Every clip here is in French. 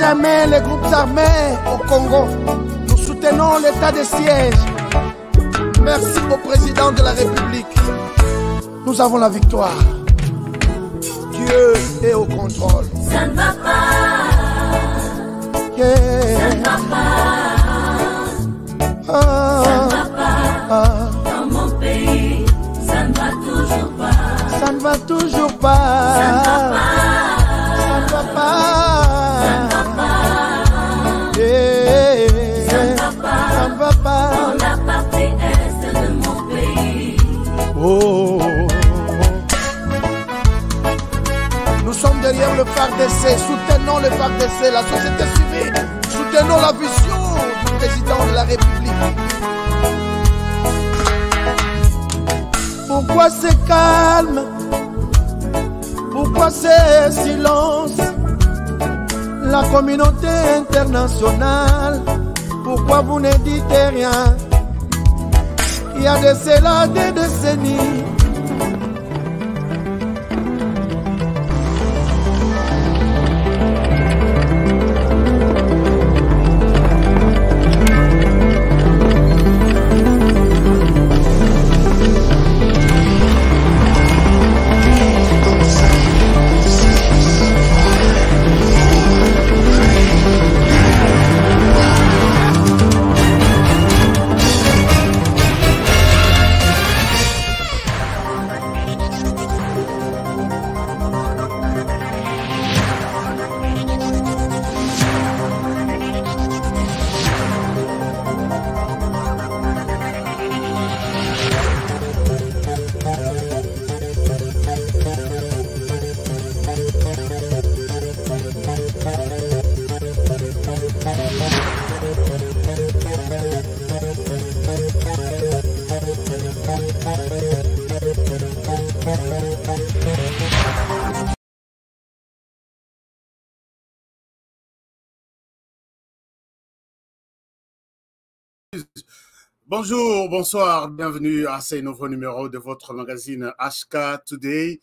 jamais les groupes armés au Congo. Nous soutenons l'état de siège. Merci au président de la République. Nous avons la victoire. Dieu est au contrôle. Ça ne va pas. Ça ne va pas. Ah. Ça ne va pas. Dans mon pays, ça ne va toujours pas. Ça ne va toujours pas. Ça ne va pas. soutenons le FARDC, la société civile, soutenons la vision du président de la République. Pourquoi c'est calme Pourquoi c'est silence La communauté internationale, pourquoi vous ne dites rien Il y a de cela des décennies Bonjour, bonsoir, bienvenue à ce nouveau numéro de votre magazine HK Today,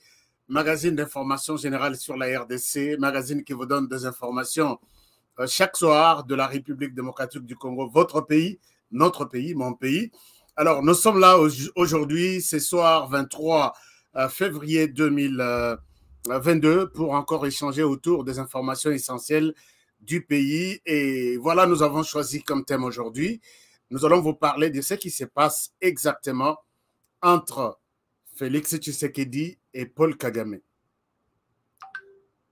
magazine d'information générale sur la RDC, magazine qui vous donne des informations euh, chaque soir de la République démocratique du Congo, votre pays, notre pays, mon pays. Alors, nous sommes là aujourd'hui, ce soir 23 euh, février 2022, euh, pour encore échanger autour des informations essentielles du pays. Et voilà, nous avons choisi comme thème aujourd'hui nous allons vous parler de ce qui se passe exactement entre Félix Tshisekedi et Paul Kagame.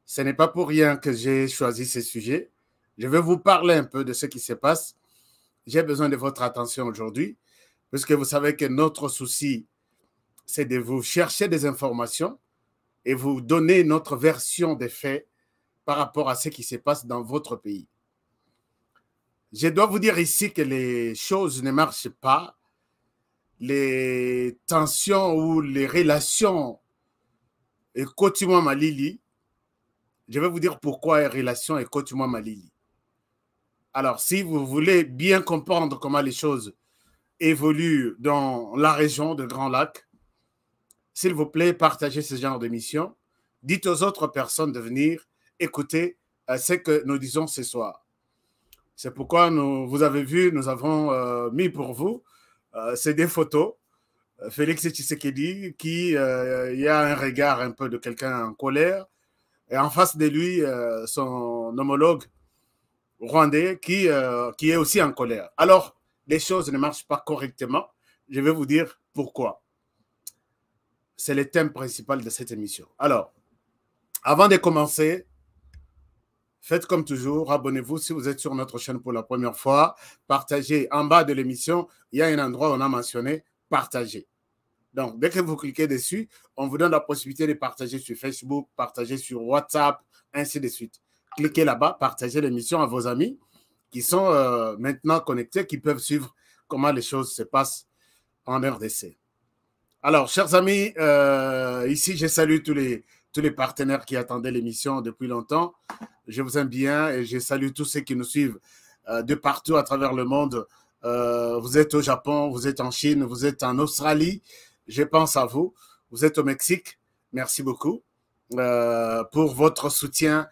Ce n'est pas pour rien que j'ai choisi ce sujet. Je vais vous parler un peu de ce qui se passe. J'ai besoin de votre attention aujourd'hui, puisque vous savez que notre souci, c'est de vous chercher des informations et vous donner notre version des faits par rapport à ce qui se passe dans votre pays. Je dois vous dire ici que les choses ne marchent pas. Les tensions ou les relations et ma Malili, je vais vous dire pourquoi les relations et ma Malili. Alors, si vous voulez bien comprendre comment les choses évoluent dans la région de Grand Lac, s'il vous plaît, partagez ce genre d'émission. Dites aux autres personnes de venir écouter euh, ce que nous disons ce soir. C'est pourquoi nous, vous avez vu, nous avons euh, mis pour vous euh, ces deux photos. Euh, Félix Tshisekedi, qui a un regard un peu de quelqu'un en colère, et en face de lui, son homologue rwandais, qui, qui est aussi en colère. Alors, les choses ne marchent pas correctement. Je vais vous dire pourquoi. C'est le thème principal de cette émission. Alors, avant de commencer, Faites comme toujours, abonnez-vous si vous êtes sur notre chaîne pour la première fois. Partagez. En bas de l'émission, il y a un endroit où on a mentionné partager. Donc, dès que vous cliquez dessus, on vous donne la possibilité de partager sur Facebook, partager sur WhatsApp, ainsi de suite. Cliquez là-bas, partagez l'émission à vos amis qui sont euh, maintenant connectés, qui peuvent suivre comment les choses se passent en RDC. Alors, chers amis, euh, ici, je salue tous les partenaires qui attendaient l'émission depuis longtemps. Je vous aime bien et je salue tous ceux qui nous suivent euh, de partout à travers le monde. Euh, vous êtes au Japon, vous êtes en Chine, vous êtes en Australie. Je pense à vous. Vous êtes au Mexique. Merci beaucoup euh, pour votre soutien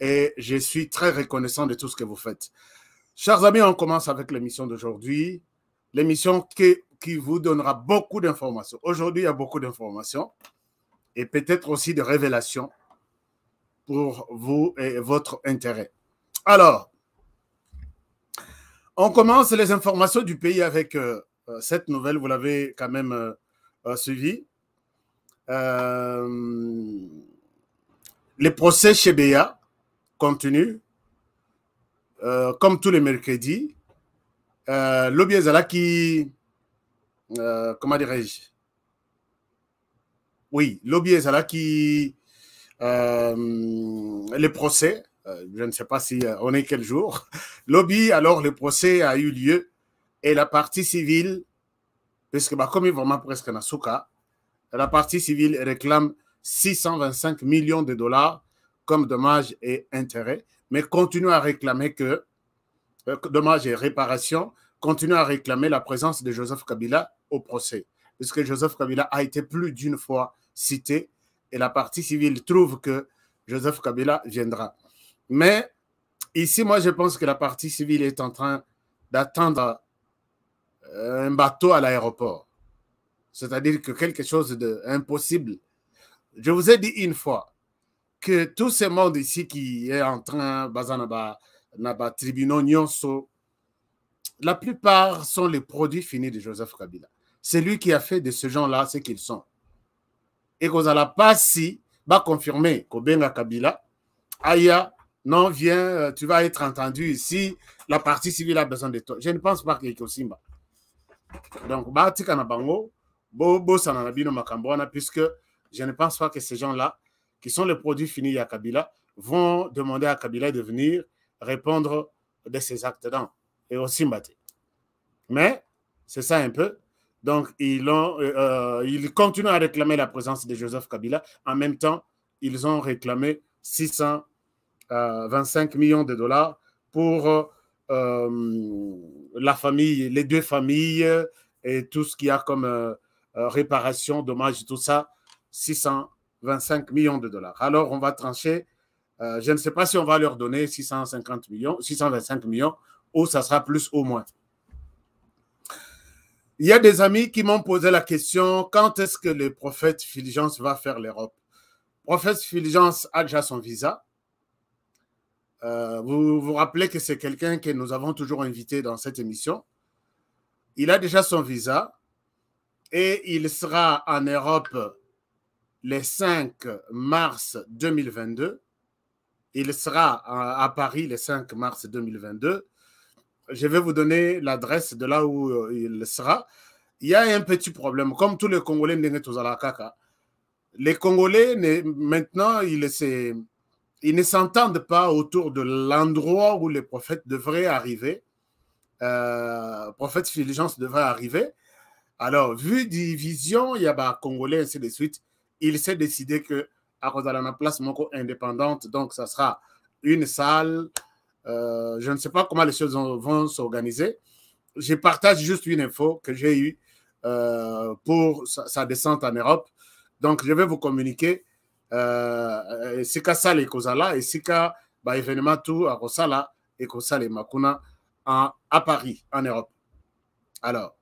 et je suis très reconnaissant de tout ce que vous faites. Chers amis, on commence avec l'émission d'aujourd'hui. L'émission qui, qui vous donnera beaucoup d'informations. Aujourd'hui, il y a beaucoup d'informations et peut-être aussi de révélations pour vous et votre intérêt. Alors, on commence les informations du pays avec euh, euh, cette nouvelle, vous l'avez quand même euh, euh suivie. les procès chez Béa continuent, comme tous les mercredis. Euh, Lobiezala qui, comment dirais-je Oui, Lobiezala qui euh, les procès, euh, je ne sais pas si euh, on est quel jour. Lobby, alors le procès a eu lieu et la partie civile, puisque bah, comme il vraiment presque Nasuka, la partie civile réclame 625 millions de dollars comme dommages et intérêts, mais continue à réclamer que dommages et réparations, continue à réclamer la présence de Joseph Kabila au procès, puisque Joseph Kabila a été plus d'une fois cité et la partie civile trouve que Joseph Kabila viendra. Mais ici, moi, je pense que la partie civile est en train d'attendre euh, un bateau à l'aéroport. C'est-à-dire que quelque chose d'impossible. Je vous ai dit une fois que tous ces monde ici qui est en train, Bazanaba, Naba, Tribunaux, Nyonso, la plupart sont les produits finis de Joseph Kabila. C'est lui qui a fait de ce gens-là ce qu'ils sont. Et confirmer qu'on bakonfirme à kabila aya non viens euh, tu vas être entendu ici la partie civile a besoin de toi je ne pense pas que y donc aussi. na bango puisque je ne pense pas que ces gens-là qui sont les produits finis à Kabila vont demander à Kabila de venir répondre de ses actes là et aussi Mais c'est ça un peu. Donc, euh, euh, ils, continuent à réclamer la présence de Joseph Kabila. En même temps, ils ont réclamé 625 euh, millions de dollars pour la famille, les deux familles et tout ce qu'il y a comme réparation, dommages, tout ça. 625 millions de dollars. Alors, on va trancher. je ne sais pas si on va leur donner 650 millions, 625 millions, ou ça sera plus ou moins. Il y a des amis qui m'ont posé la question quand est-ce que le prophète Fulgence va faire l'Europe Prophète Fulgence a déjà son visa. Euh, vous vous rappelez que c'est quelqu'un que nous avons toujours invité dans cette émission. Il a déjà son visa et il sera en Europe le 5 mars 2022. Il sera à Paris le 5 mars 2022 je vais vous donner l'adresse de là où euh, il sera. Il y a un petit problème, comme tous les Congolais Les Congolais, maintenant, ils, ne s'entendent pas autour de l'endroit où les prophètes devraient arriver. Euh, prophète Fulgence devrait arriver. Alors, vu division, il y a bah, Congolais, ainsi de suite. Il s'est décidé que à cause la Place Moko indépendante, donc ça sera une salle, euh, je ne sais pas comment les choses vont s'organiser. Je partage juste une info que j'ai eue euh, pour sa, descente en Europe. Donc, je vais vous communiquer. Euh, Sika Sale et Kozala et Sika bah, tout à Rosala et Kosala Makuna à Paris, en Europe. Alors,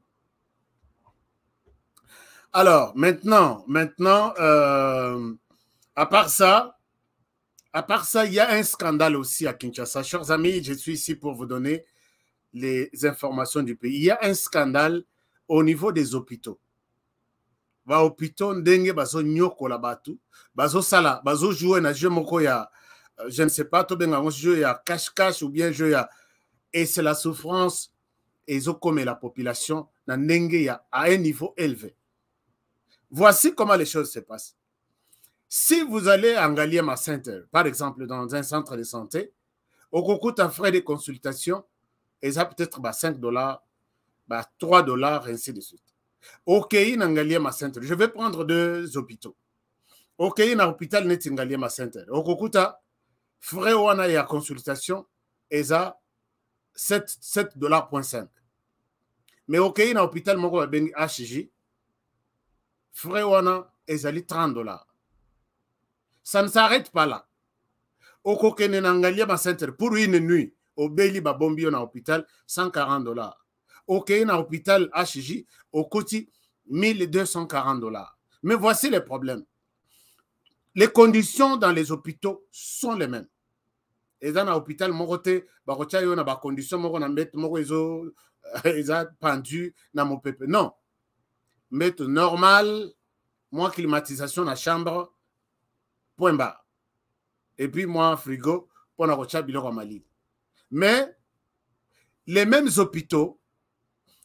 alors maintenant, maintenant, euh, à part ça, à part ça, il y a un scandale aussi à Kinshasa. Chers amis, je suis ici pour vous donner les informations du pays. Il y a un scandale au niveau des hôpitaux. Wa hôpitaux ndenge bazo la batu, bazo sala, bazo jouer na jeu moko ya euh, je ne sais pas to jeu ya cache cache ou bien jeu ya et c'est la souffrance et ont commis la population na ndenge à un niveau élevé. Voici comment les choses se passent. Si vous allez à Ngaliema Center, par exemple, dans un centre de santé, au concours à frais de consultation, ils ont peut-être bah, 5 dollars, bah, 3 dollars, ainsi de suite. OK, Ngaliema Center, je vais prendre deux hôpitaux. OK, na hôpital net Ngaliema Center. Au concours frais wana ya consultation, ils ont 7, 7 dollars point 5. Mais OK, na hôpital Moko HJ, frais wana, ils ont 30 dollars. ça ne s'arrête pas là okokende na ngalia bacentre pour une nuit obeli babombi yo na hôpital 140 dollars okeye na hôpital hj okoti 1240 dollars mais voici le problème les conditions dans les hôpitaux sont les mêmes eza na hôpital moko te bakotia yo na bacondition moko na mbeto moko ezo euh, eza pendu na mopepe non mbeto normal mwa climatisation na chambre point barre epuis mwa frigo mpona kotia biloko ya malili mais les mêmes hôpitaux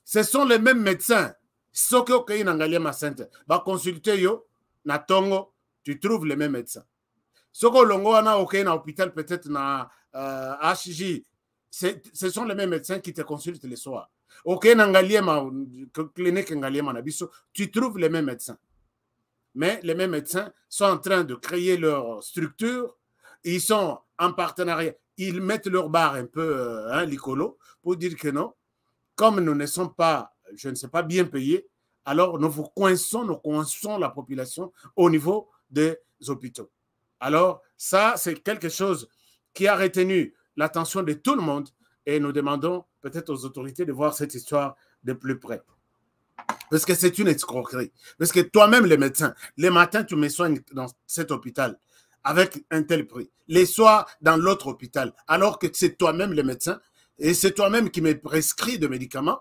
ce sont les mêmes médecins soki okei na ngai liama centre baconsulte yo na ntongo tu trouves les mêmes médecins soki olongo wana okei na hôpital peut-être na euh, hj ce sont les mêmes médecins qui te consultent le soir okei na ngaliema clinique ngaliema na biso tu trouves les mêmes médecins mais les mêmes médecins sont en train de créer leur structure. Ils sont en partenariat. Ils mettent leur barre un peu, euh, hein, l'icolo, pour dire que non, comme nous ne sommes pas, je ne sais pas, bien payés, alors nous vous coinçons, nous coinçons la population au niveau des hôpitaux. Alors, ça, c'est quelque chose qui a retenu l'attention de tout le monde et nous demandons peut-être aux autorités de voir cette histoire de plus près. Parce que c'est une escroquerie. Parce que toi-même, les médecins, les matins, tu me soignes dans cet hôpital avec un tel prix. Les soirs, dans l'autre hôpital. Alors que c'est toi-même le médecin et c'est toi-même qui me prescrit de médicaments.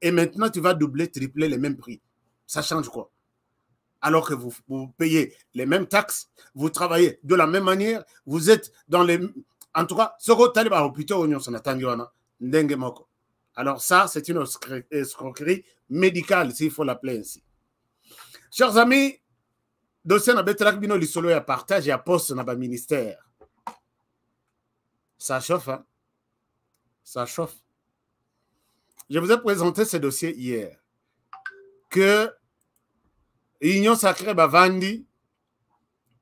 Et maintenant, tu vas doubler, tripler les mêmes prix. Ça change quoi Alors que vous, payez les mêmes taxes, vous travaillez de la même manière, vous êtes dans les... En tout cas, ce que tu as dit, alors ça, c'est une escroquerie médicale, s'il faut l'appeler ainsi. Chers amis, dossier na betelaki bino lisolo à partage à poste le ministère. ça chauffe hein? ça chauffe je vous ai présenté ce dossier hier que l'Union sacrée bavandi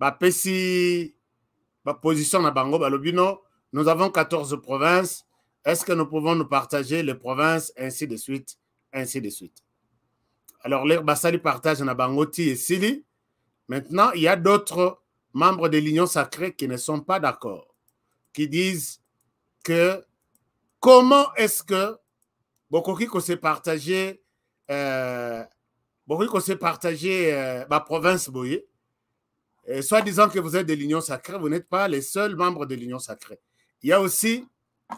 bapesi baposition position bango la bango, nous avons 14 provinces est-ce que nous pouvons nous partager les provinces, ainsi de suite, ainsi de suite. Alors, les Bassali partagent Nabangoti et Sili. Maintenant, il y a d'autres membres de l'Union sacrée qui ne sont pas d'accord, qui disent que comment est-ce que beaucoup' s'est partagé, euh, partagé euh, ma province Boye, soit disant que vous êtes de l'Union sacrée, vous n'êtes pas les seuls membres de l'Union sacrée. Il y a aussi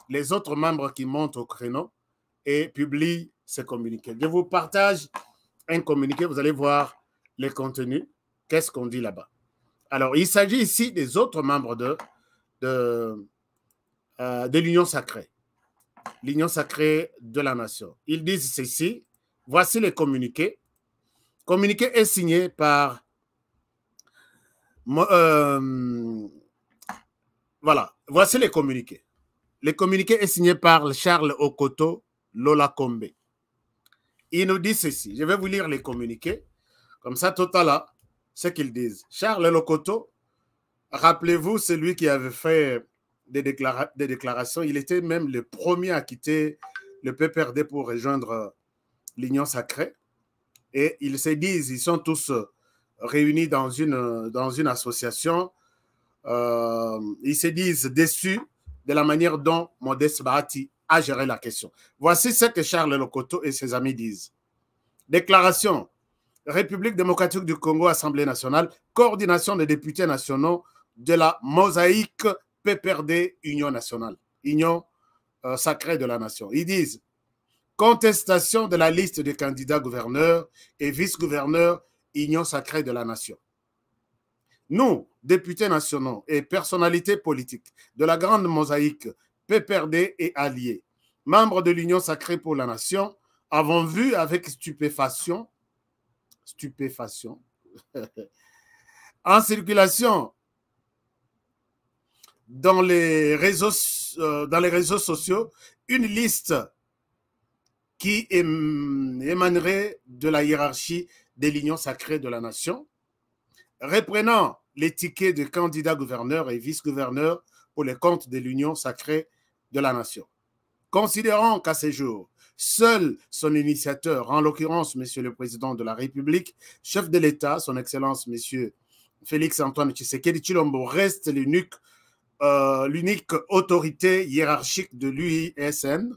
les autres membres qui montent au créneau et publient ces communiqué. Je vous partage un communiqué, vous allez voir les contenus, qu'est-ce qu'on dit là-bas. Alors, il s'agit ici des autres membres de, de euh, l'Union sacrée, l'Union sacrée de la nation. Ils disent ceci, voici les communiqués. Communiqué est signé par... Euh, voilà, voici les communiqués. Le communiqué est signé par Charles Okoto Lola Combe. Il nous dit ceci. Je vais vous lire les communiqués. Comme ça, tout à l'heure, ce qu'ils disent. Charles Okoto, rappelez-vous, c'est lui qui avait fait des, déclarations. Il était même le premier à quitter le PPRD pour rejoindre euh, l'Union sacrée. Et ils se disent, ils sont tous euh, réunis dans une, euh, dans une association. ils se disent déçus de la manière dont Modeste Bahati a géré la question. Voici ce que Charles Lokoto et ses amis disent. Déclaration. République démocratique du Congo, Assemblée nationale, coordination des députés nationaux de la mosaïque PPRD Union nationale, Union euh, sacrée de la nation. Ils disent contestation de la liste des candidats gouverneurs et vice-gouverneurs Union sacrée de la nation. Nous, députés nationaux et personnalités politiques de la grande mosaïque PPRD et alliés, membres de l'Union sacrée pour la nation, avons vu avec stupéfaction, stupéfaction, en circulation dans les réseaux, euh, dans les réseaux sociaux une liste qui émanerait de la hiérarchie de l'Union sacrée de la nation, reprenant les tickets de candidat gouverneur et vice gouverneur pour les comptes de l'Union sacrée de la nation. Considérant qu'à ce jour, seul son initiateur, en l'occurrence Monsieur le Président de la République, chef de l'État, Son Excellence M. Félix-Antoine Tshisekedi Chilombo, reste euh, l'unique autorité hiérarchique de l'UISN,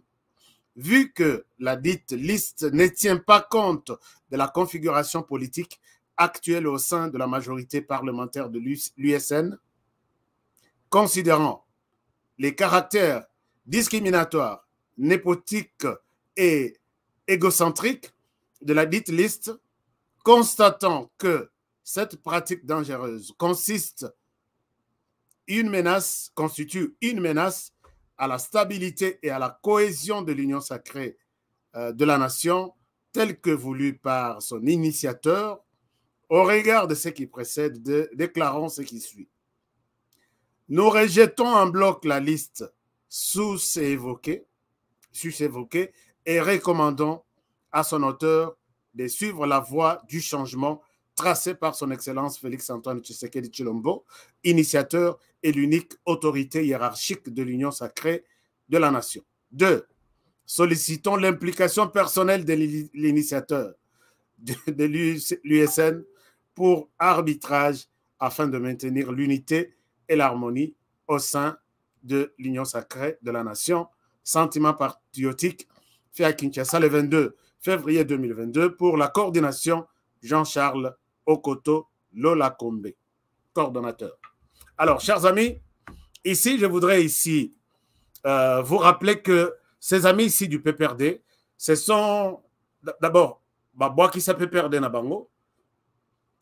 vu que la dite liste ne tient pas compte de la configuration politique actuelle au sein de la majorité parlementaire de l'USN, considérant les caractères discriminatoires, népotiques et égocentriques de la dite liste, constatant que cette pratique dangereuse consiste constitue une menace à la stabilité et à la cohésion de l'union sacrée euh, de la nation telle que voulue par son initiateur, au regard de ce qui précède, déclarons ce qui suit. Nous rejetons en bloc la liste sous-évoquée et recommandons à son auteur de suivre la voie du changement tracée par son Excellence Félix-Antoine Tshisekedi Chilombo, initiateur et l'unique autorité hiérarchique de l'Union sacrée de la nation. Deux, sollicitons l'implication personnelle de l'initiateur de l'USN pour arbitrage afin de maintenir l'unité et l'harmonie au sein de l'Union sacrée de la nation. Sentiment patriotique fait à Kinshasa le 22 février 2022 pour la coordination Jean-Charles Okoto Lola Kombe, coordonnateur. Alors, chers amis, ici, je voudrais ici euh, vous rappeler que ces amis ici du PPRD, ce sont d'abord qui s'appelle PPRD Nabango,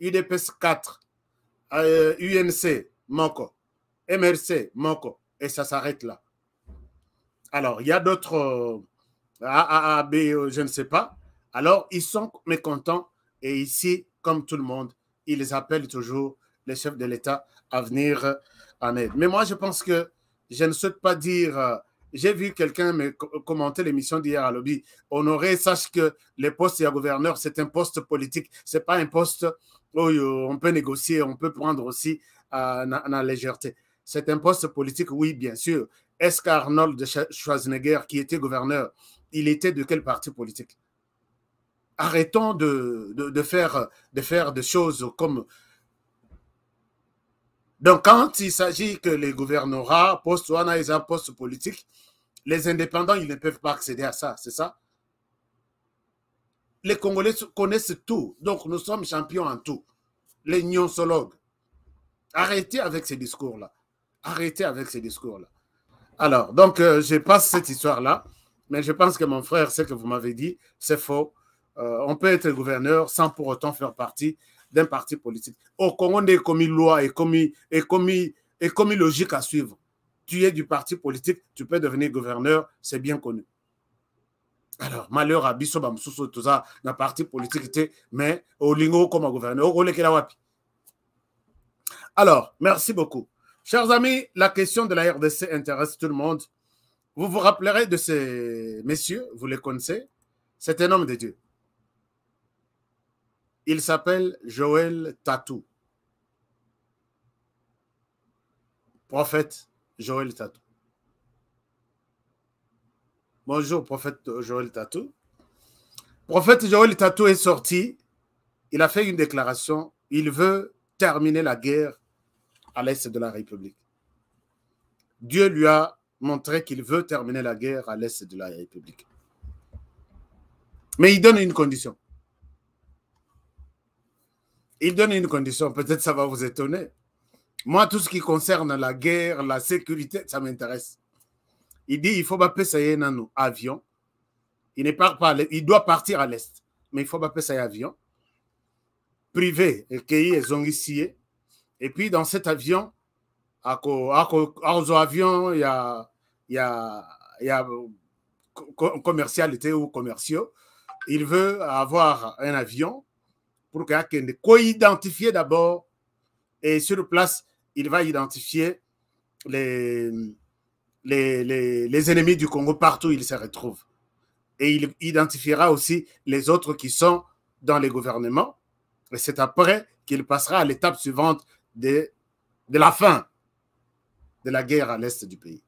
UDPS 4, euh, UNC, manco, MRC, manco, et ça s'arrête là. Alors, il y a d'autres euh, A, euh, je ne sais pas. Alors, ils sont mécontents et ici, comme tout le monde, ils appellent toujours les chefs de l'État à venir en aide. Mais moi, je pense que je ne souhaite pas dire j'ai vu quelqu'un me commenter l'émission d'hier à Lobby. Honoré, sache que le poste de gouverneur, c'est un poste politique, c'est pas un poste euh, on peut négocier, on peut prendre aussi à euh, la légèreté. C'est un poste politique, oui, bien sûr. Est-ce qu'Arnold Schwarzenegger, qui était gouverneur, il était de quel parti politique Arrêtons de, faire, de faire des choses comme... Donc, quand il s'agit que les gouvernorats, postes, à poste politique, les indépendants, ils ne peuvent pas accéder à ça, c'est ça les Congolais connaissent tout, donc nous sommes champions en tout. Les gnonsologues. Arrêtez avec ces discours-là. Arrêtez avec ces discours-là. Alors, donc, euh, je passe cette histoire-là, mais je pense que mon frère, ce que vous m'avez dit, c'est faux. Euh, on peut être gouverneur sans pour autant faire partie d'un parti politique. Au Congo, on a commis loi et commis, et commis, et commis logique à suivre. Tu es du parti politique, tu peux devenir gouverneur, c'est bien connu alors malheur à biso Moussou, tout ça la parti politique était, mais lingo un gouverneur la wapi alors merci beaucoup chers amis la question de la rdc intéresse tout le monde vous vous rappellerez de ces messieurs vous les connaissez c'est un homme de dieu il s'appelle joël tatou prophète joël tatou Bonjour, prophète Joël Tatou. Prophète Joël Tatou est sorti. Il a fait une déclaration. Il veut terminer la guerre à l'est de la République. Dieu lui a montré qu'il veut terminer la guerre à l'est de la République. Mais il donne une condition. Il donne une condition, peut-être ça va vous étonner. Moi, tout ce qui concerne la guerre, la sécurité, ça m'intéresse. Il dit il faut pas payer un avion. Il ne part pas, il doit partir à l'est, mais il faut pas payer avion privé et ils ont ici Et puis dans cet avion, à cause avion, il y a il y a il y a commercialité ou commerciaux. Il veut avoir un avion pour qu'il co identifié d'abord et sur place, il va identifier les les, les, ennemis du Congo partout ils se retrouvent. Et il identifiera aussi les autres qui sont dans les gouvernements. Et c'est après qu'il passera à l'étape suivante de, de la fin de la guerre à l'est du pays.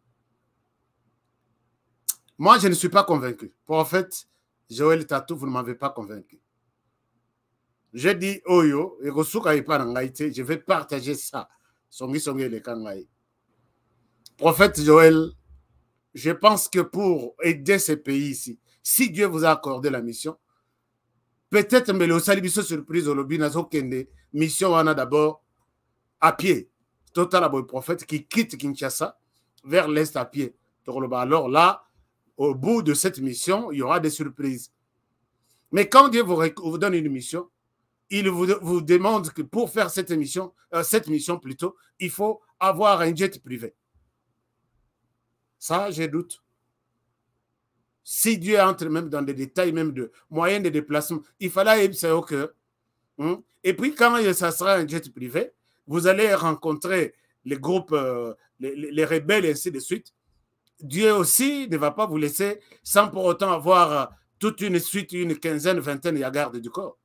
Moi, je ne suis pas convaincu. Pour en fait, Joël Tatou, vous ne m'avez pas convaincu. J'ai dit, oh et je vais partager ça. Songi prophète Joël, je pense que pour aider ces pays ici, si Dieu vous a accordé la mission, peut-être mais le salibiso surprise au lobby Kende, mission a d'abord à pied. Total le prophète qui quitte Kinshasa vers l'est à pied. Bah, alors là, au bout de cette mission, il y aura des surprises. Mais quand Dieu vous, donne une mission, il vous, demande que pour faire cette mission, euh, cette mission plutôt, il faut avoir un jet privé. Ça, j'ai doute. Si Dieu entre même dans des détails, même de moyens de déplacement, il fallait c'est au cœur. Et puis, quand ça sera un jet privé, vous allez rencontrer les groupes, euh, les, rebelles, et ainsi de suite. Dieu aussi ne va pas vous laisser sans pour autant avoir euh, toute une suite, une quinzaine, vingtaine gardes du corps.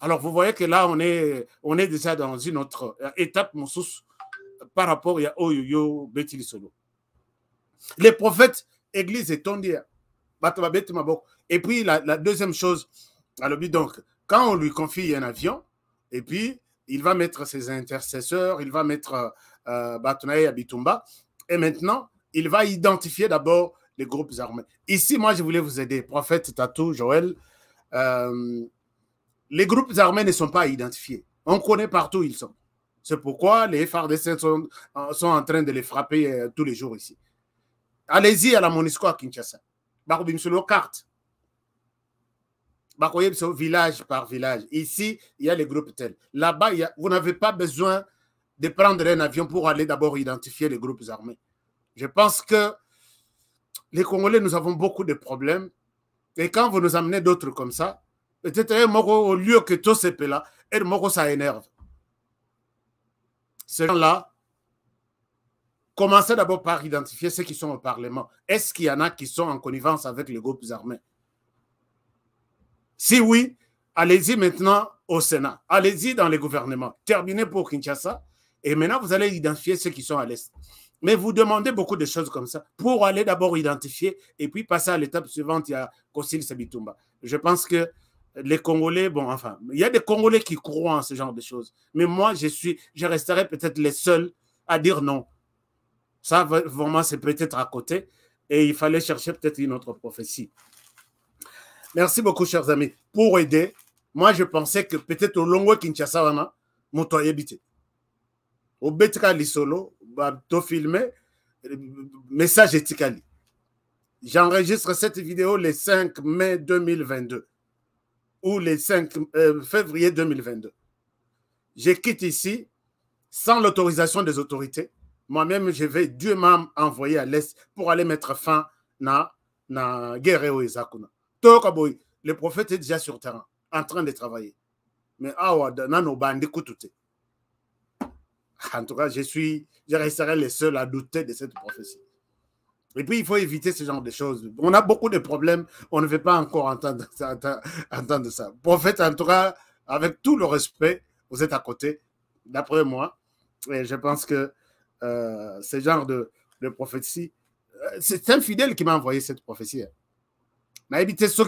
Alors, vous voyez que là, on est, on est déjà dans une autre euh, étape, mon souci par rapport à oyo les prophètes église est et puis la, deuxième chose donc quand on lui confie un avion et puis il va mettre ses intercesseurs il va mettre euh, abitumba et maintenant il va identifier d'abord les groupes armés ici moi je voulais vous aider prophète tatou joël euh, les groupes armés ne sont pas identifiés on connaît partout où ils sont c'est pourquoi les FRDC euh, sont, en train de les frapper euh, tous les jours ici. Allez-y à la Monisco à Kinshasa. sur carte. village par village. Ici, il y a les groupes tels. Là-bas, vous n'avez pas besoin de prendre un avion pour aller d'abord identifier les groupes armés. Je pense que les Congolais, nous avons beaucoup de problèmes. Et quand vous nous amenez d'autres comme ça, peut-être eh, au lieu que tout ce là, et eh, ça énerve. Ces gens-là, commencez d'abord par identifier ceux qui sont au Parlement. Est-ce qu'il y en a qui sont en connivence avec les groupes armés Si oui, allez-y maintenant au Sénat. Allez-y dans les gouvernements. Terminez pour Kinshasa. Et maintenant, vous allez identifier ceux qui sont à l'Est. Mais vous demandez beaucoup de choses comme ça pour aller d'abord identifier et puis passer à l'étape suivante, il y a Kossil Sabitumba. Je pense que les Congolais, bon, enfin, il y a des Congolais qui croient en ce genre de choses. Mais moi, je suis, je resterai peut-être les seuls à dire non. Ça, vraiment, c'est peut-être à côté. Et il fallait chercher peut-être une autre prophétie. Merci beaucoup, chers amis, pour aider. Moi, je pensais que peut-être au de Kinshasa, on a mon Au Betra Lissolo, bah, tout message éthique. J'enregistre cette vidéo le 5 mai 2022 ou le 5 euh, février 2022. Je quitte ici sans l'autorisation des autorités. Moi-même, je vais, Dieu m'envoyer à l'Est pour aller mettre fin à la guerre au Le prophète est déjà sur le terrain, en train de travailler. Mais En tout cas, je suis, je resterai le seul à douter de cette prophétie. Et puis, il faut éviter ce genre de choses. On a beaucoup de problèmes, on ne veut pas encore entendre ça. Entendre, ça. Prophète, en tout cas, avec tout le respect, vous êtes à côté, d'après moi. Et je pense que euh, ce genre de, de prophétie, euh, c'est un fidèle qui m'a envoyé cette prophétie. Hein. soki ce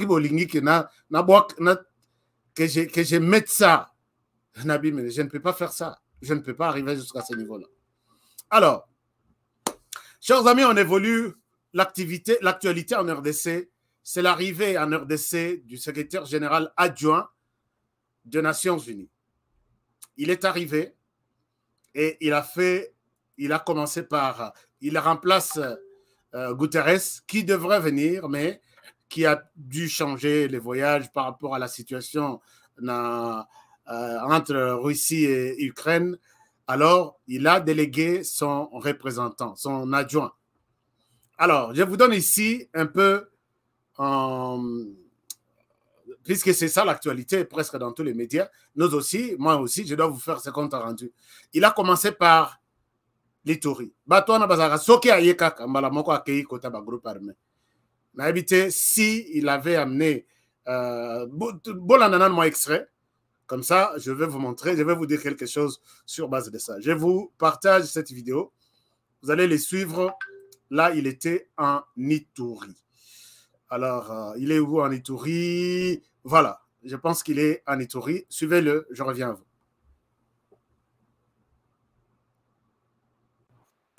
que je que je mette ça je ne peux pas faire ça je ne peux pas arriver jusqu'à ce niveau là alors Chers amis, on évolue l'activité, l'actualité en RDC. C'est l'arrivée en RDC du secrétaire général adjoint des Nations Unies. Il est arrivé et il a fait, il a commencé par, il remplace euh, Guterres qui devrait venir, mais qui a dû changer les voyages par rapport à la situation euh, entre Russie et Ukraine alors il a délégué son représentant, son adjoint. Alors, je vous donne ici un peu, euh, puisque c'est ça l'actualité, presque dans tous les médias, nous aussi, moi aussi, je dois vous faire ce compte rendu. Il a commencé par l'Itori. si il avait amené, euh, extrait, comme ça, je vais vous montrer, je vais vous dire quelque chose sur base de ça. Je vous partage cette vidéo. Vous allez les suivre. Là, il était en Ituri. Alors, euh, il est où en Ituri Voilà, je pense qu'il est en Ituri. Suivez-le, je reviens à vous.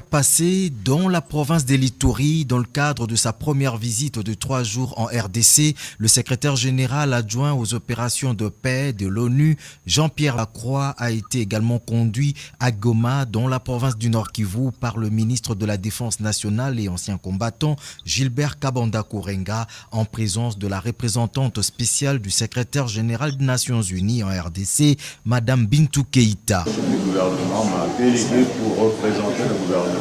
passé dans la province de Litouri, dans le cadre de sa première visite de trois jours en RDC, le secrétaire général adjoint aux opérations de paix de l'ONU, Jean-Pierre Lacroix, a été également conduit à Goma, dans la province du Nord Kivu, par le ministre de la Défense nationale et ancien combattant, Gilbert Kabanda en présence de la représentante spéciale du secrétaire général des Nations Unies en RDC, Madame Bintou Keita. pour représenter le gouvernement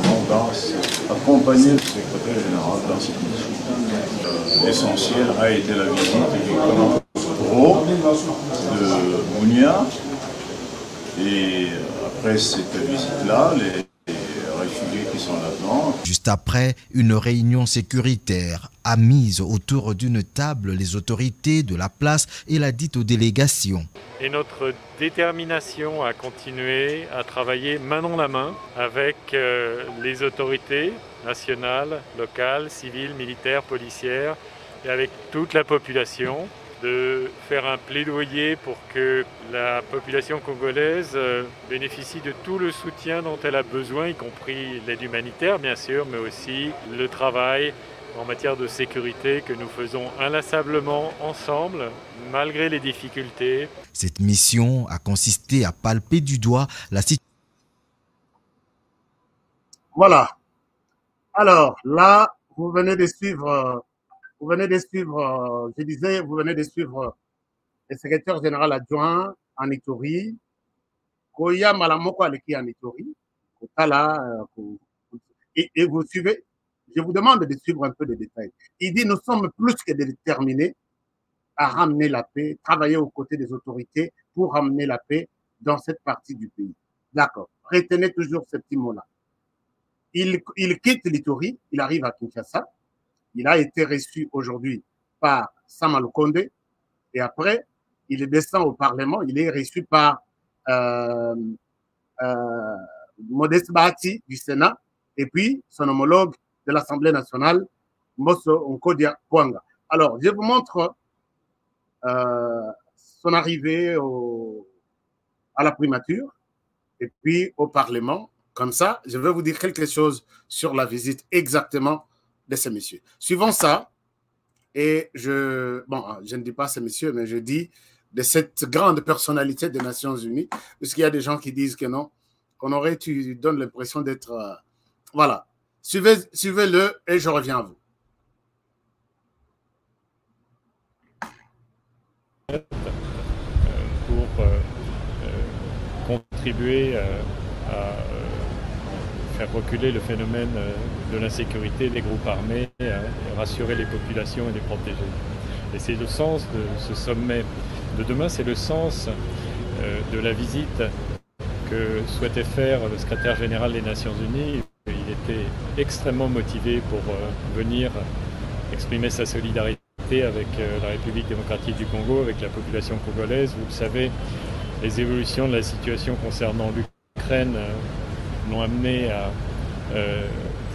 Accompagné le secrétaire général dans cette mission. L'essentiel a été la visite du commandant de Mounia. Et après cette visite-là, les Juste après, une réunion sécuritaire a mise autour d'une table les autorités de la place et l'a dite aux délégations. Et notre détermination à continuer à travailler main dans la main avec euh, les autorités nationales, locales, civiles, militaires, policières et avec toute la population de faire un plaidoyer pour que la population congolaise euh, bénéficie de tout le soutien dont elle a besoin, y compris l'aide humanitaire bien sûr, mais aussi le travail en matière de sécurité que nous faisons inlassablement ensemble, malgré les difficultés. Cette mission a consisté à palper du doigt la situation. Voilà. Alors là, vous venez de suivre euh, vous venez de suivre, euh, je disais, vous venez de suivre euh, le secrétaire général adjoint en Itori, Koya Malamoko Aleki en Itori, euh, et, et vous suivez, je vous demande de suivre un peu de détails. Il dit, nous sommes plus que déterminés à ramener la paix, travailler aux côtés des autorités pour ramener la paix dans cette partie du pays. D'accord. Retenez toujours ce petit mot-là. Il, il quitte l'Itorie, il arrive à Kinshasa, il a été reçu aujourd'hui par Samal Kondé et après, il est descend au Parlement, il est reçu par euh, euh, Modeste Bati du Sénat et puis son homologue de l'Assemblée nationale, Mosso Nkodia Kwanga. Alors, je vous montre euh, son arrivée à la primature et puis au Parlement. Comme ça, je vais vous dire quelque chose sur la visite exactement de ces messieurs. Suivant ça, et je, bon, ah, je ne dis pas ces messieurs, mais je dis de cette grande personnalité des Nations Unies, parce qu'il y a des gens qui disent que non, qu'on aurait, tu donnes l'impression d'être, euh, voilà. Suivez, suivez-le et je reviens à vous. Euh, pour euh, contribuer à faire reculer le phénomène euh, de l'insécurité des groupes armés, euh, rassurer les populations et les protéger. Et c'est le sens de ce sommet de demain, c'est le sens euh, de la visite que souhaitait faire le secrétaire général des Nations Unies. Il était extrêmement motivé pour venir exprimer sa solidarité avec la République démocratique du Congo, avec la population congolaise. Vous le savez, les évolutions de la situation concernant l'Ukraine l'ont amené à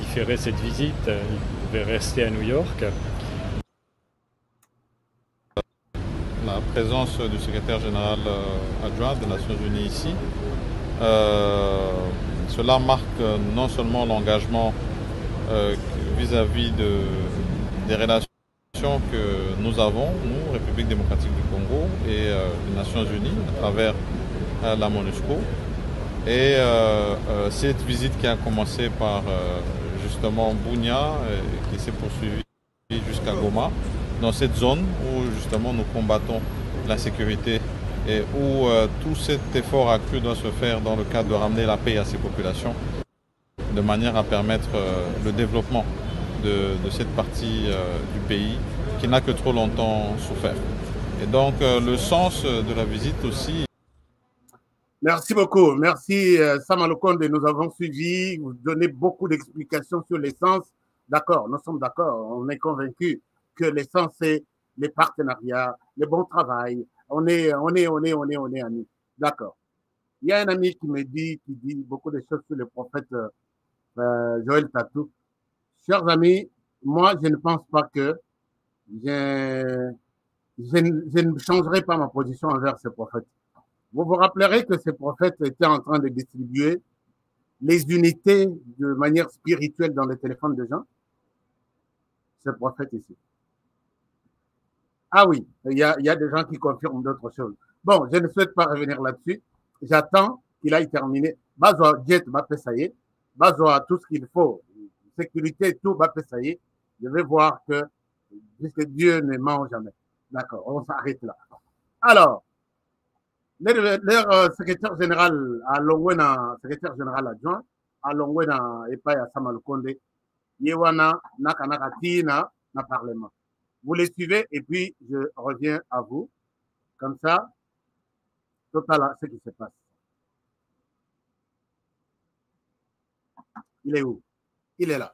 différer euh, cette visite. Il devait rester à New York. La présence du secrétaire général euh, adjoint des Nations Unies ici, euh, cela marque non seulement l'engagement vis-à-vis des relations que nous avons, nous, République démocratique du Congo et les Nations Unies, à travers la MONUSCO, et euh, euh, cette visite qui a commencé par euh, justement justement et euh, qui s'est poursuivie jusqu'à Goma, dans cette zone où justement nous combattons la sécurité et où tout cet effort accru doit se faire dans le cadre de ramener la paix à ces populations, de manière à permettre le développement de, de cette partie du pays qui n'a que trop longtemps souffert. Et donc le sens de la visite aussi Merci beaucoup. Merci, euh, Sam Alokonde. Nous avons suivi, vous donnez beaucoup d'explications sur l'essence. D'accord, nous sommes d'accord. On est convaincus que l'essence, c'est les partenariats, le bon travail. On est, on est, on est, on est, on est amis. D'accord. Il y a un ami qui me dit, qui dit beaucoup de choses sur le prophète euh, Joël Tatou. Chers amis, moi, je ne pense pas que je ne changerai pas ma position envers ce prophète. Vous vous rappellerez que ces prophètes étaient en train de distribuer les unités de manière spirituelle dans les téléphones des gens. Ce prophète ici. Ah oui, il y a, y a des gens qui confirment d'autres choses. Bon, je ne souhaite pas revenir là-dessus. J'attends qu'il aille terminer. Bazoa jet, Bapesaye. tout ce qu'il faut. Sécurité, tout, Bapesaye. Je vais voir que, puisque Dieu ne ment jamais. D'accord, on s'arrête là. Alors, leur, euh, secrétaire général à Longwena, secrétaire général adjoint à Longwena et pas à Samalukonde, Konde, Yewana, Nakanakati, na, Parlement. Vous les suivez et puis je reviens à vous. Comme ça, total ce qui se passe. Il est où Il est là.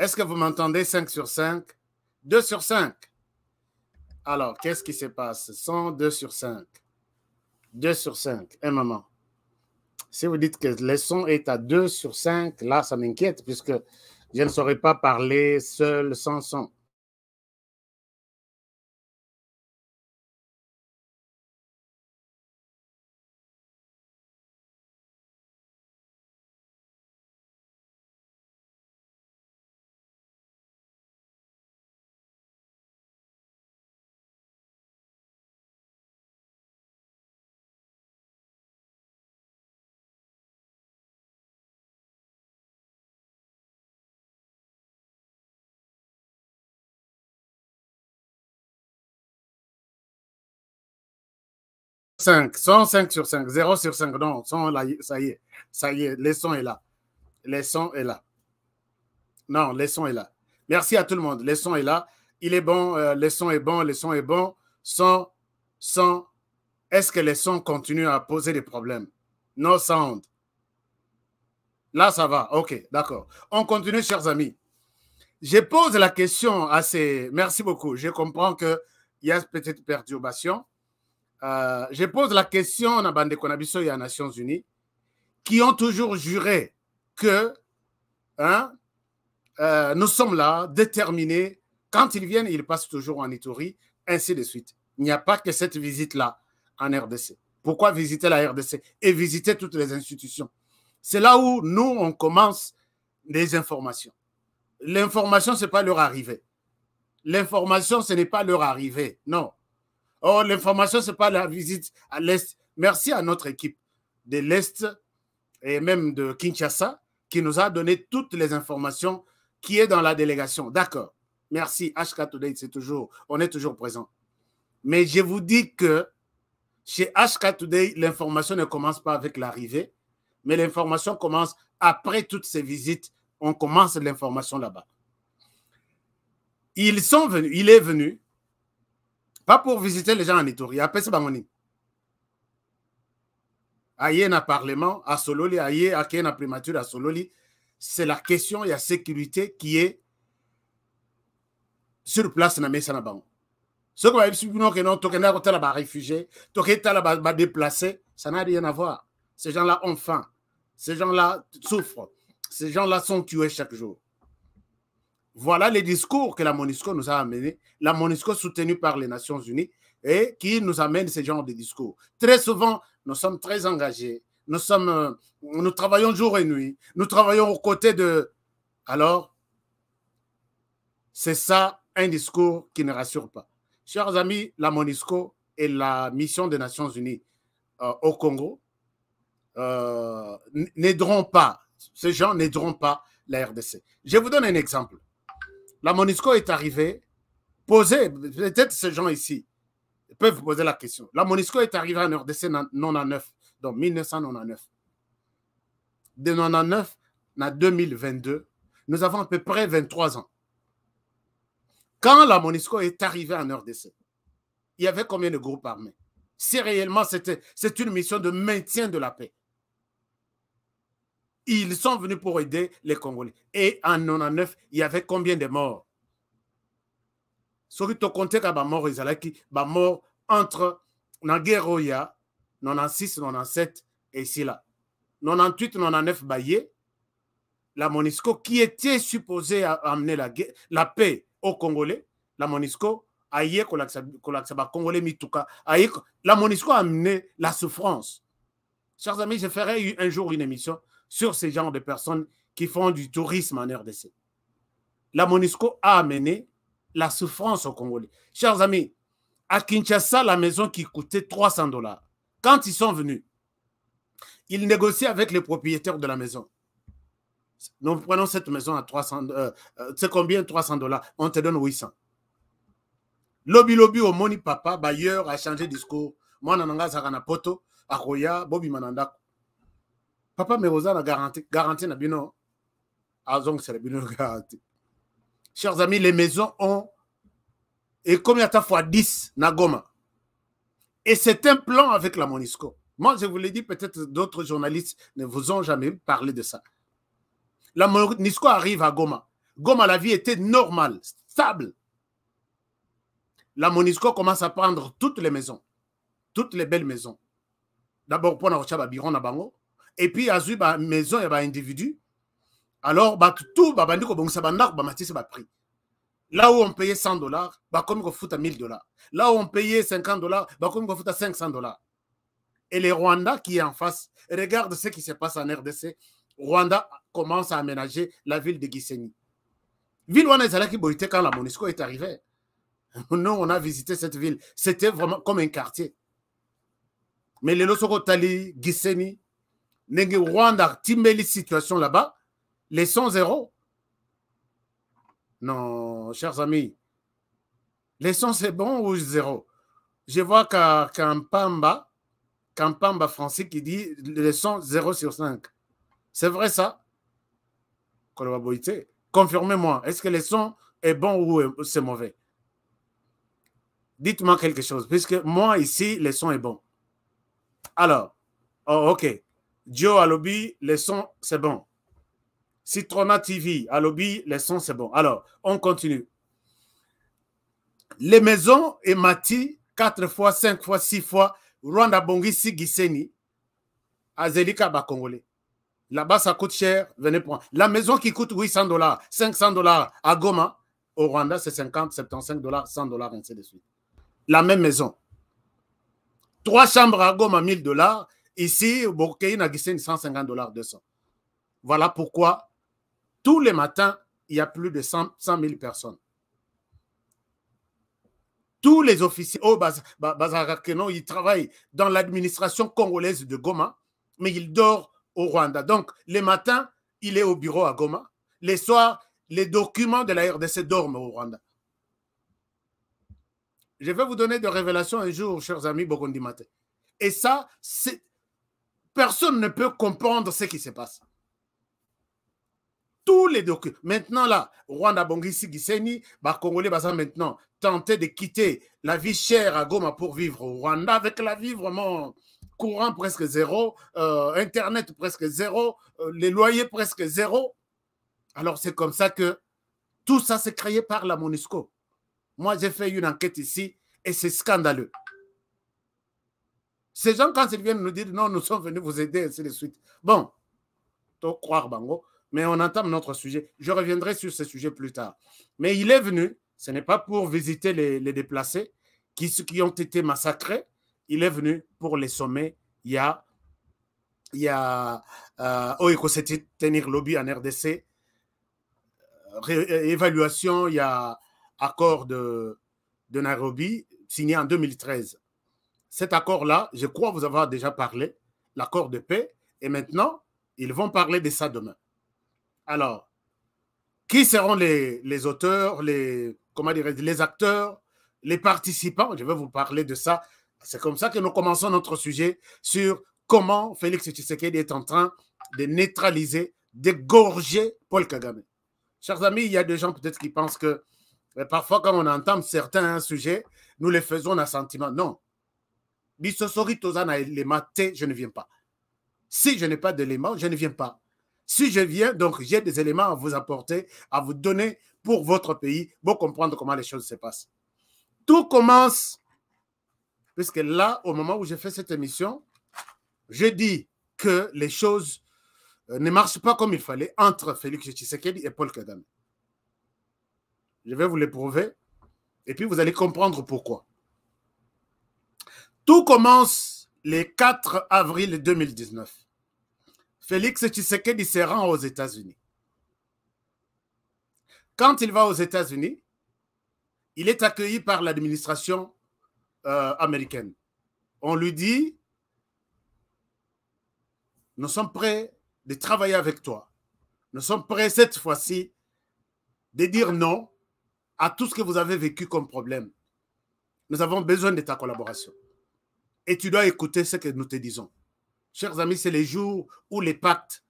Est-ce que vous m'entendez 5 sur 5 2 sur 5. Alors, qu'est-ce qui se passe 2 sur 5. 2 sur 5. Un moment. Si vous dites que le son est à 2 sur 5, là, ça m'inquiète puisque je ne saurais pas parler seul sans son. 5, 105 sur 5, 0 sur 5, non, ça y est, ça y est, le son est là. Le son est là. Non, le son est là. Merci à tout le monde, le son est là. Il est bon, euh, le son est bon, le son est bon. sans, sans, est-ce que le son continue à poser des problèmes? No sound. Là, ça va. OK, d'accord. On continue, chers amis. Je pose la question à ces... Merci beaucoup. Je comprends qu'il y a cette petite perturbation. Euh, je pose la question à Bande Konabiso et à Nations Unies, qui ont toujours juré que hein, euh, nous sommes là, déterminés. Quand ils viennent, ils passent toujours en Itourie, ainsi de suite. Il n'y a pas que cette visite-là en RDC. Pourquoi visiter la RDC et visiter toutes les institutions C'est là où nous, on commence les informations. L'information, ce n'est pas leur arrivée. L'information, ce n'est pas leur arrivée. Non. Oh, l'information, ce n'est pas la visite à l'Est. Merci à notre équipe de l'Est et même de Kinshasa qui nous a donné toutes les informations qui est dans la délégation. D'accord. Merci. HK Today, c'est toujours, on est toujours présent. Mais je vous dis que chez HK Today, l'information ne commence pas avec l'arrivée, mais l'information commence après toutes ces visites. On commence l'information là-bas. Ils sont venus, il est venu pas pour visiter les gens en Ituri, Après, c'est Bangoni. Aïe na parlement, à Sololi, aïe, à na primature, à Sololi. C'est la question, il y a sécurité qui est sur place na mesa na bango. Ce qu'on va expliquer, que non, côté là réfugié, déplacé, ça n'a rien à voir. Ces gens-là ont faim. Ces gens-là souffrent. Ces gens-là sont tués chaque jour. Voilà les discours que la MONUSCO nous a amenés, la MONUSCO soutenue par les Nations Unies et qui nous amène ce genre de discours. Très souvent, nous sommes très engagés, nous, sommes, euh, nous travaillons jour et nuit, nous travaillons aux côtés de... Alors, c'est ça un discours qui ne rassure pas. Chers amis, la MONUSCO et la mission des Nations Unies euh, au Congo euh, n'aideront pas, ces gens n'aideront pas la RDC. Je vous donne un exemple la MONISCO est arrivée, posez, peut-être ces gens ici peuvent poser la question. La MONISCO est arrivée en RDC en 1999, donc 1999. De 1999 à 2022, nous avons à peu près 23 ans. Quand la MONISCO est arrivée en RDC, il y avait combien de groupes armés Si réellement c'était une mission de maintien de la paix, ils sont venus pour aider les Congolais. Et en 99, il y avait combien de morts soki tokonteka bamort la mort entre la guerre entre Nagueroya 96 97 là. 98 99 baye la monisco qui était supposée amener la, paix aux congolais la monisco la monisco a amené la souffrance chers amis je ferai un jour une émission sur ces genres de personnes qui font du tourisme en RDC. La MONUSCO a amené la souffrance aux Congolais. Chers amis, à Kinshasa, la maison qui coûtait 300 dollars, quand ils sont venus, ils négociaient avec les propriétaires de la maison. Nous prenons cette maison à 300, euh, euh, c'est combien 300 dollars On te donne 800. Lobby lobby au moni papa, bailleur a changé de discours. Moi, à poto, akoya, bobi mananda papa rosa ah, a garanti, Garantie na bino. Azong c'est bino garantie. Chers amis, les maisons ont et combien ta fois 10 Nagoma. Et c'est un plan avec la Monisco. Moi, je vous l'ai dit, peut-être d'autres journalistes ne vous ont jamais parlé de ça. La Monisco arrive à Goma. Goma, la vie était normale, stable. La Monisco commence à prendre toutes les maisons, toutes les belles maisons. D'abord, pour Narochaba Biron bango et puis a une maison et un individu alors bah, tout tu bah kobongisa bah, bah, c'est là où on payait 100 dollars bakomi à 1000 dollars là où on payait 50 dollars bakomi à 500 dollars et les rwanda qui est en face regarde ce qui se passe en rdc rwanda commence à aménager la ville de gisenyi ville allé qui quand la monisco est arrivée nous on a visité cette ville c'était vraiment comme un quartier mais les soko tali giseni Nengi Rwanda, situation là-bas, les sons zéro. Non, chers amis, les sons, c'est bon ou zéro Je vois qu'un pamba français qui dit les sons zéro sur cinq. C'est vrai ça confirmez-moi, est-ce que les sons est bon ou c'est mauvais Dites-moi quelque chose, puisque moi ici, les sons est bon. Alors, oh, ok, Joe Alobi, le son, c'est bon. Citrona TV, Alobi, le son, c'est bon. Alors, on continue. Les maisons et Mati, 4 fois, 5 fois, 6 fois, Rwanda Bongi, Sigiseni, Azelika Bakongole. Là-bas, ça coûte cher, venez prendre. La maison qui coûte 800 dollars, 500 dollars à Goma, au Rwanda, c'est 50, 75 dollars, 100 dollars, ainsi de suite. La même maison. Trois chambres à Goma, 1000 dollars. Ici, y Gissé 150 dollars, 200. Voilà pourquoi tous les matins, il y a plus de 100, 000 personnes. Tous les officiers oh, au Bazarakeno, ils travaillent dans l'administration congolaise de Goma, mais ils dorment au Rwanda. Donc, les matins, il est au bureau à Goma. Les soirs, les documents de la RDC dorment au Rwanda. Je vais vous donner des révélations un jour, chers amis Bokondimate. Et ça, c'est personne ne peut comprendre ce qui se passe. Tous les documents. Maintenant, là, Rwanda Bongisi Giseni, bah, Congolais, maintenant, tenter de quitter la vie chère à Goma pour vivre au Rwanda avec la vie vraiment courant presque zéro, euh, Internet presque zéro, euh, les loyers presque zéro. Alors, c'est comme ça que tout ça s'est créé par la MONUSCO. Moi, j'ai fait une enquête ici et c'est scandaleux. Ces gens, quand ils viennent nous dire non, nous sommes venus vous aider, ainsi de suite. Bon, t'en croire, Bango, mais on entame notre sujet. Je reviendrai sur ce sujet plus tard. Mais il est venu, ce n'est pas pour visiter les, déplacés qui, qui, ont été massacrés, il est venu pour les sommets. Il y a, il y a euh, oh, tenir lobby en RDC, euh, euh, évaluation, il y a accord de, de Nairobi signé en 2013 cet accord-là, je crois vous avoir déjà parlé, l'accord de paix, et maintenant, ils vont parler de ça demain. Alors, qui seront les, auteurs, les, comment les acteurs, les participants Je vais vous parler de ça. C'est comme ça que nous commençons notre sujet sur comment Félix Tshisekedi est en train de neutraliser, d'égorger Paul Kagame. Chers amis, il y a des gens peut-être qui pensent que eh, parfois, quand on entend certains sujets, nous les faisons d'un sentiment. Non, je ne viens pas. Si je n'ai pas d'éléments, je ne viens pas. Si je viens, donc j'ai des éléments à vous apporter, à vous donner pour votre pays, pour comprendre comment les choses se passent. Tout commence, puisque là, au moment où j'ai fait cette émission, je dis que les choses euh, ne marchent pas comme il fallait entre Félix Tshisekedi et Paul Kagame. Je vais vous les prouver, et puis vous allez comprendre pourquoi. Tout commence le 4 avril 2019. Félix Tshisekedi se rend aux États-Unis. Quand il va aux États-Unis, il est accueilli par l'administration euh, américaine. On lui dit, nous sommes prêts de travailler avec toi. Nous sommes prêts cette fois-ci de dire non à tout ce que vous avez vécu comme problème. Nous avons besoin de ta collaboration et tu dois écouter ce que nous te disons. Chers amis, c'est les jours où les pactes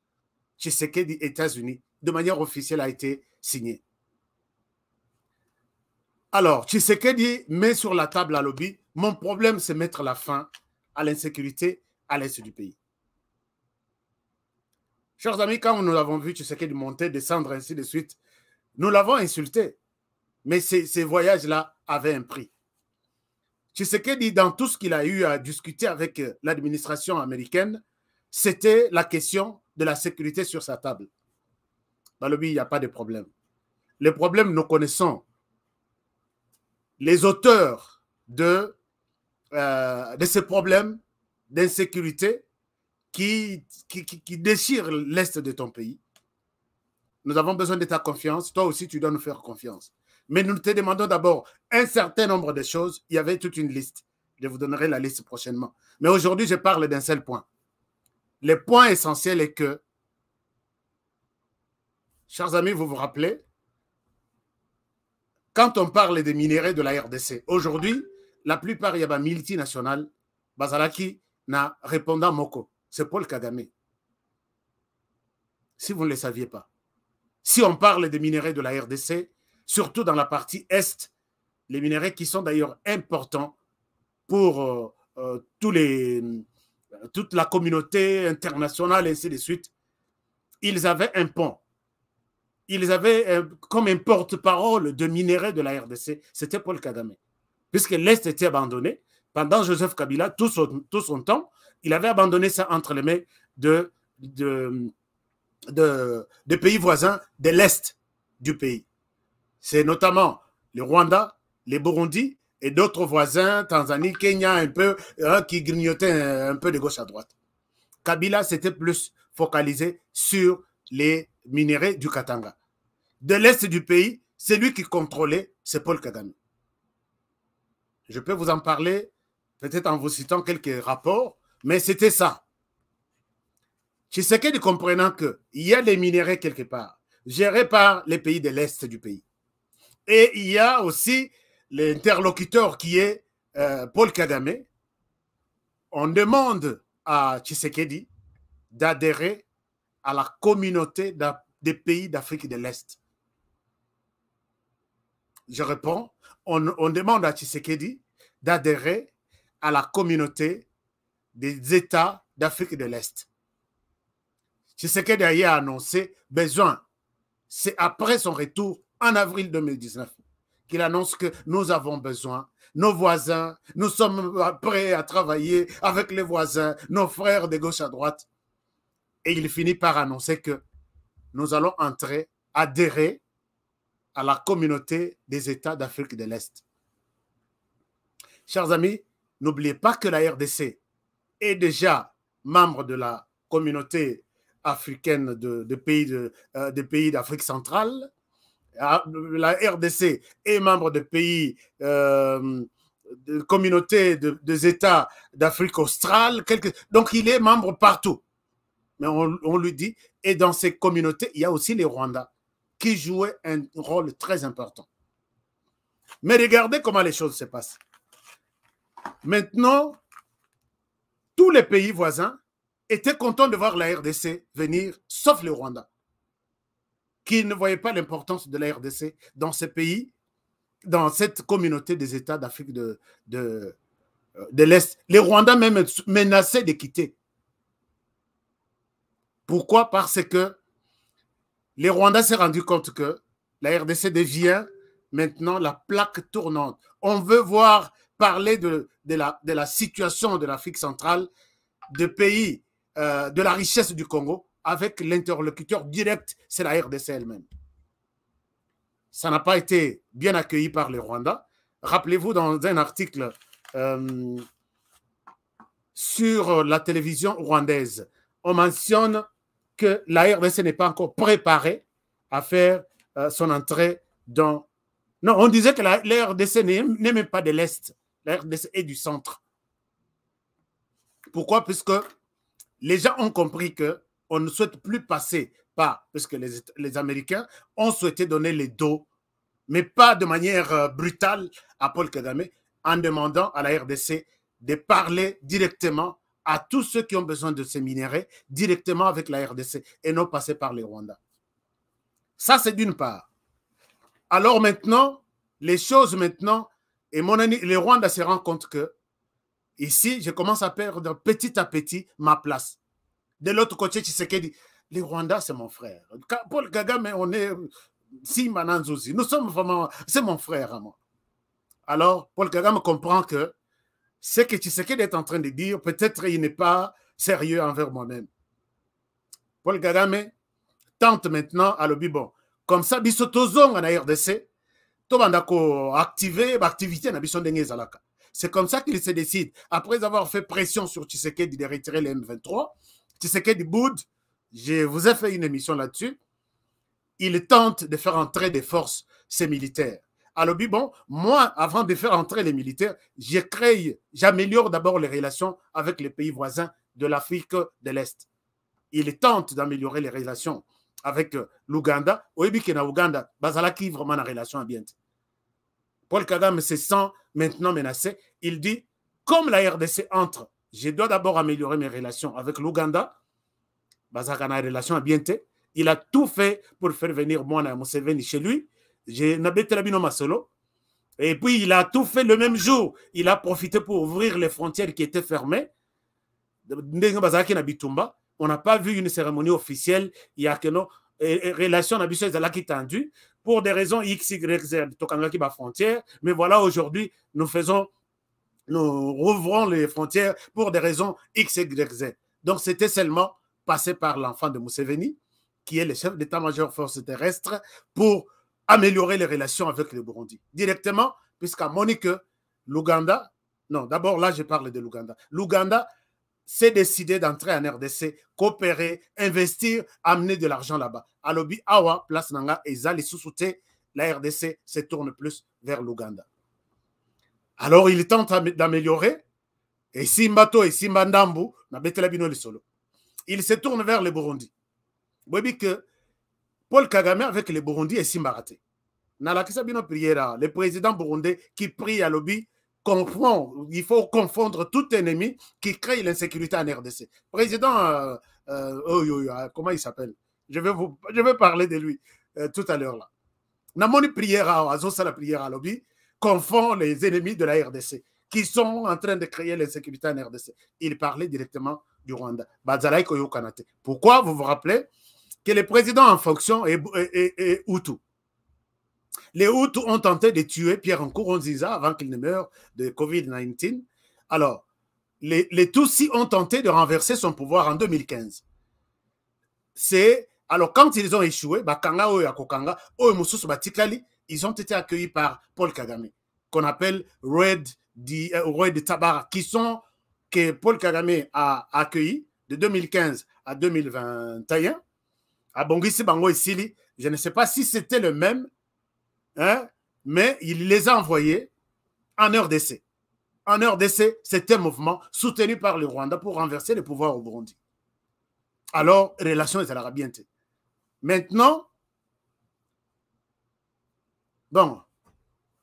Tshisekedi États-Unis, de manière officielle, a été signé. Alors, Tshisekedi met sur la table à lobby, mon problème, c'est mettre la fin à l'insécurité à l'est du pays. Chers amis, quand nous l'avons vu Tshisekedi monter, descendre, ainsi de suite, nous l'avons insulté. Mais ces voyages-là avaient un prix dit dans tout ce qu'il a eu à discuter avec euh, l'administration américaine, c'était la question de la sécurité sur sa table. Dans le il n'y a pas de problème. Le problème, nous connaissons. Les auteurs de, euh, ces problèmes d'insécurité qui, qui déchirent l'Est de ton pays. Nous avons besoin de ta confiance. Toi aussi, tu dois nous faire confiance. Mais nous te demandons d'abord un certain nombre de choses. Il y avait toute une liste. Je vous donnerai la liste prochainement. Mais aujourd'hui, je parle d'un seul point. Le point essentiel est que, chers amis, vous vous rappelez, quand on parle des minéraux de la RDC, aujourd'hui, la plupart il y a des multinationales, Bazalaki n'a à Moko. C'est Paul Kagame. Si vous ne le saviez pas. Si on parle des minéraux de la RDC, surtout dans la partie est, les minéraux qui sont d'ailleurs importants pour euh, euh, tous les, euh, toute la communauté internationale, et ainsi de suite. Ils avaient un pont. Ils avaient comme un porte-parole de minéraux de la RDC. C'était Paul Kagame. Puisque l'Est était abandonné, pendant Joseph Kabila, tout son, temps, il avait abandonné ça entre les mains de, de pays voisins de l'Est du pays. C'est notamment le Rwanda, les Burundi et d'autres voisins, Tanzanie, Kenya, un peu, euh, qui grignotaient un peu de gauche à droite. Kabila s'était plus focalisé sur les minéraux du Katanga. De l'est du pays, celui qui contrôlait, c'est Paul Kagame. Je peux vous en parler, peut-être en vous citant quelques rapports, mais c'était ça. de comprenant qu'il y a des minéraux quelque part, gérés par les pays de l'est du pays. Et il y a aussi l'interlocuteur qui est euh, Paul Kagame. On demande à Tshisekedi d'adhérer à la communauté des pays d'Afrique de l'Est. Je réponds, on, on demande à Tshisekedi d'adhérer à la communauté des États d'Afrique de l'Est. Tshisekedi a annoncé besoin. C'est après son retour en avril 2019 qu'il annonce que nous avons besoin, nos voisins, nous sommes prêts à travailler avec les voisins, nos frères de gauche à droite. Et il finit par annoncer que nous allons entrer, adhérer à la communauté des États d'Afrique de l'Est. Chers amis, n'oubliez pas que la RDC est déjà membre de la communauté africaine de, euh, pays d'Afrique centrale ah, la RDC est membre de pays, euh, de communautés, de, des États d'Afrique australe. Donc, il est membre partout. Mais on, lui dit, et dans ces communautés, il y a aussi les Rwandais qui jouaient un rôle très important. Mais regardez comment les choses se passent. Maintenant, tous les pays voisins étaient contents de voir la RDC venir, sauf le Rwanda qui ne voyaient pas l'importance de la RDC dans ce pays, dans cette communauté des États d'Afrique de, de, euh, de l'Est. Les Rwandais même menaçaient de quitter. Pourquoi Parce que les Rwandais s'est rendu compte que la RDC devient maintenant la plaque tournante. On veut voir parler de, la, de la, situation de l'Afrique centrale, de pays, euh, de la richesse du Congo, avec l'interlocuteur direct, c'est la RDC elle-même. Ça n'a pas été bien accueilli par les Rwanda. Rappelez-vous dans un article euh, sur la télévision rwandaise, on mentionne que la RDC n'est pas encore préparée à faire euh, son entrée dans... Non, on disait que la, la RDC n'est même pas de l'Est, la RDC est du centre. Pourquoi Puisque les gens ont compris que on ne souhaite plus passer par, parce que les, Américains ont souhaité donner les dos, mais pas de manière euh, brutale à Paul Kagame, en demandant à la RDC de parler directement à tous ceux qui ont besoin de ces minéraux directement avec la RDC et non passer par les Rwandais. Ça, c'est d'une part. Alors maintenant, les choses maintenant, et mon ami, les Rwandais se rendent compte que ici, je commence à perdre petit à petit ma place. De l'autre côté, Tshisekedi, les Rwandais, c'est mon frère. Paul Kagame, on est si Zouzi. Nous sommes vraiment, c'est mon frère à moi. Alors, Paul Kagame comprend que ce que Tshisekedi est en train de dire, peut-être il n'est pas sérieux envers moi-même. Paul Kagame tente maintenant à l'obi bon. Comme ça, biso en RDC, Tout activer a activé l'activité C'est comme ça qu'il se décide après avoir fait pression sur Tshisekedi de retirer les M23 Tshisekedi Boud, je vous ai fait une émission là-dessus, il tente de faire entrer des forces, ces militaires. Alors, bon, moi, avant de faire entrer les militaires, je crée, j'améliore d'abord les relations avec les pays voisins de l'Afrique de l'Est. Il tente d'améliorer les relations avec euh, l'Ouganda. Oyebi na y Bazalaki vraiment la relation à bien. Paul Kagame se sent maintenant menacé. Il dit, comme la RDC entre je dois d'abord améliorer mes relations avec l'Ouganda. relation Il a tout fait pour faire venir à Museveni chez lui. Et puis, il a tout fait le même jour. Il a profité pour ouvrir les frontières qui étaient fermées. On n'a pas vu une cérémonie officielle. Il y a que nos relations qui tendues pour des raisons X, Y, Z. Mais voilà, aujourd'hui, nous faisons nous rouvrons les frontières pour des raisons X, Y, Z. Donc, c'était seulement passé par l'enfant de Museveni, qui est le chef d'état-major forces terrestres, pour améliorer les relations avec le Burundi. Directement, puisqu'à Monique, l'Ouganda, non, d'abord là, je parle de l'Ouganda. L'Ouganda s'est décidé d'entrer en RDC, coopérer, investir, amener de l'argent là-bas. Alobi Awa, place Nanga, et Zali Sousoute, la RDC se tourne plus vers l'Ouganda alors il tente d'améliorer et Simbato et Simbandambu, il se tourne vers le Burundi voyez que Paul Kagame avec les Burundi est Simbaraté. le président burundais qui prie à lobby il faut confondre tout ennemi qui crée l'insécurité en RDC président euh, euh, oh, euh, comment il s'appelle je vais vous je parler de lui tout à l'heure là namoni priera prière à l'Obi confond les ennemis de la RDC, qui sont en train de créer l'insécurité en RDC. Il parlait directement du Rwanda. Pourquoi vous vous rappelez que le président en fonction est, Hutu Les Hutus ont tenté de tuer Pierre Nkurunziza avant qu'il ne meure de COVID-19. Alors, les, les ont tenté de renverser son pouvoir en 2015. C'est alors quand ils ont échoué, Bakanga Oyo ils ont été accueillis par Paul Kagame, qu'on appelle Red, euh, Tabara, qui sont, que Paul Kagame a accueillis de 2015 à 2021, à Bongisi Bango et Sili. Je ne sais pas si c'était le même, hein, mais il les a envoyés en heure d'essai. En heure d'essai, c'était un mouvement soutenu par le Rwanda pour renverser le pouvoir au Burundi. Alors, relation est à Maintenant, Bon,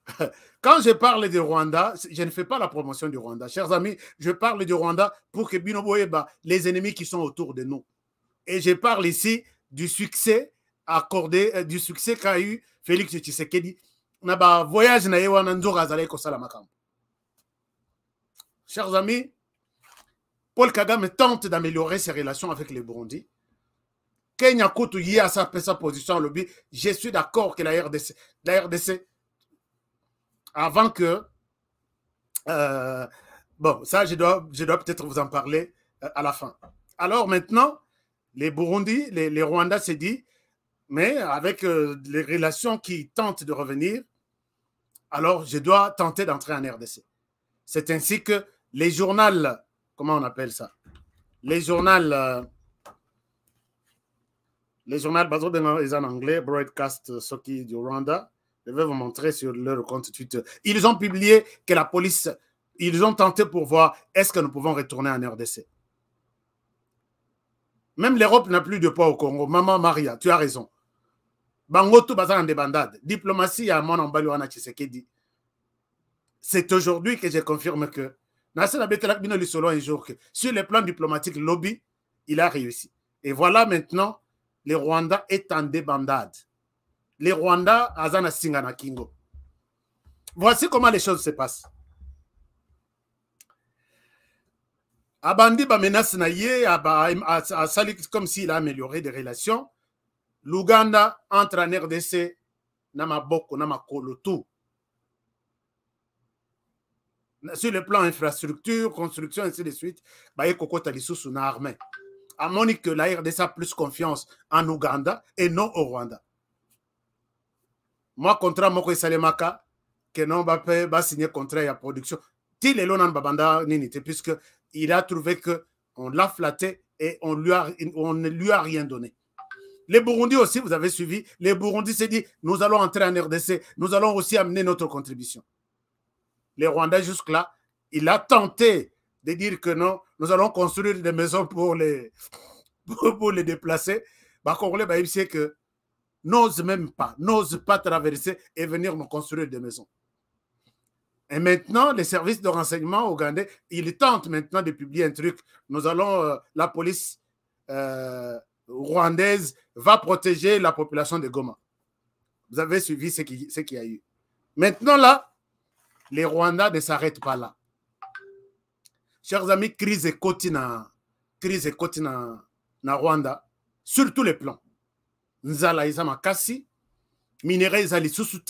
quand je parle du Rwanda, je ne fais pas la promotion du Rwanda. Chers amis, je parle du Rwanda pour que les ennemis qui sont autour de nous. Et je parle ici du succès accordé, euh, du succès qu'a eu Félix Tshisekedi. Naba voyage na Chers amis, Paul Kagame tente d'améliorer ses relations avec les Burundis Kenya Koutou y a sa, position position lobby. Je suis d'accord que la RDC, avant que, euh, bon, ça, je dois, peut-être vous en parler euh, à la fin. Alors maintenant, les Burundis, les, Rwandais s'est dit, mais avec euh, les relations qui tentent de revenir, alors je dois tenter d'entrer en RDC. C'est ainsi que les journaux, comment on appelle ça Les journaux le journal Bazo en anglais, Broadcast euh, Soki du Rwanda. Je vais vous montrer sur leur compte Twitter. Ils ont publié que la police, ils ont tenté pour voir est-ce que nous pouvons retourner en RDC. Même l'Europe n'a plus de poids au Congo. Maman Maria, tu as raison. Bango tout en débandade. Diplomatie à mon qui dit. C'est aujourd'hui que je confirme que un jour que sur les plans diplomatiques lobby, il a réussi. Et voilà maintenant le rwanda est en débandade le rwanda un na singa na kingo voici comment les choses se passent abandi bamenace na ye sali comme s'il a amélioré des relations L'Ouganda entre en rdc na na sur le plan infrastructure construction ainsi de suite ye kokota lisusu na armée à Monique, que la RDC a plus confiance en Ouganda et non au Rwanda. Moi, contrat Moko Salemaka, que non, va bah, bah, bah, signer contrat à production. Til Babanda puisque il a trouvé qu'on l'a flatté et on, lui on ne lui a rien donné. Les Burundis aussi, vous avez suivi, les Burundis s'est dit, nous allons entrer en RDC, nous allons aussi amener notre contribution. Les Rwandais jusque-là, il a tenté de dire que non, nous allons construire des maisons pour les, pour, les déplacer. Bah, bah, il sait que n'ose même pas, n'ose pas traverser et venir nous construire des maisons. Et maintenant, les services de renseignement ougandais, ils tentent maintenant de publier un truc. Nous allons, euh, la police euh, rwandaise va protéger la population de Goma. Vous avez suivi ce qu'il ce qui a eu. Maintenant, là, les Rwandais ne s'arrêtent pas là chers amis, crise et crise Rwanda sur tous les plans. Nzala eza kasi, minerai sous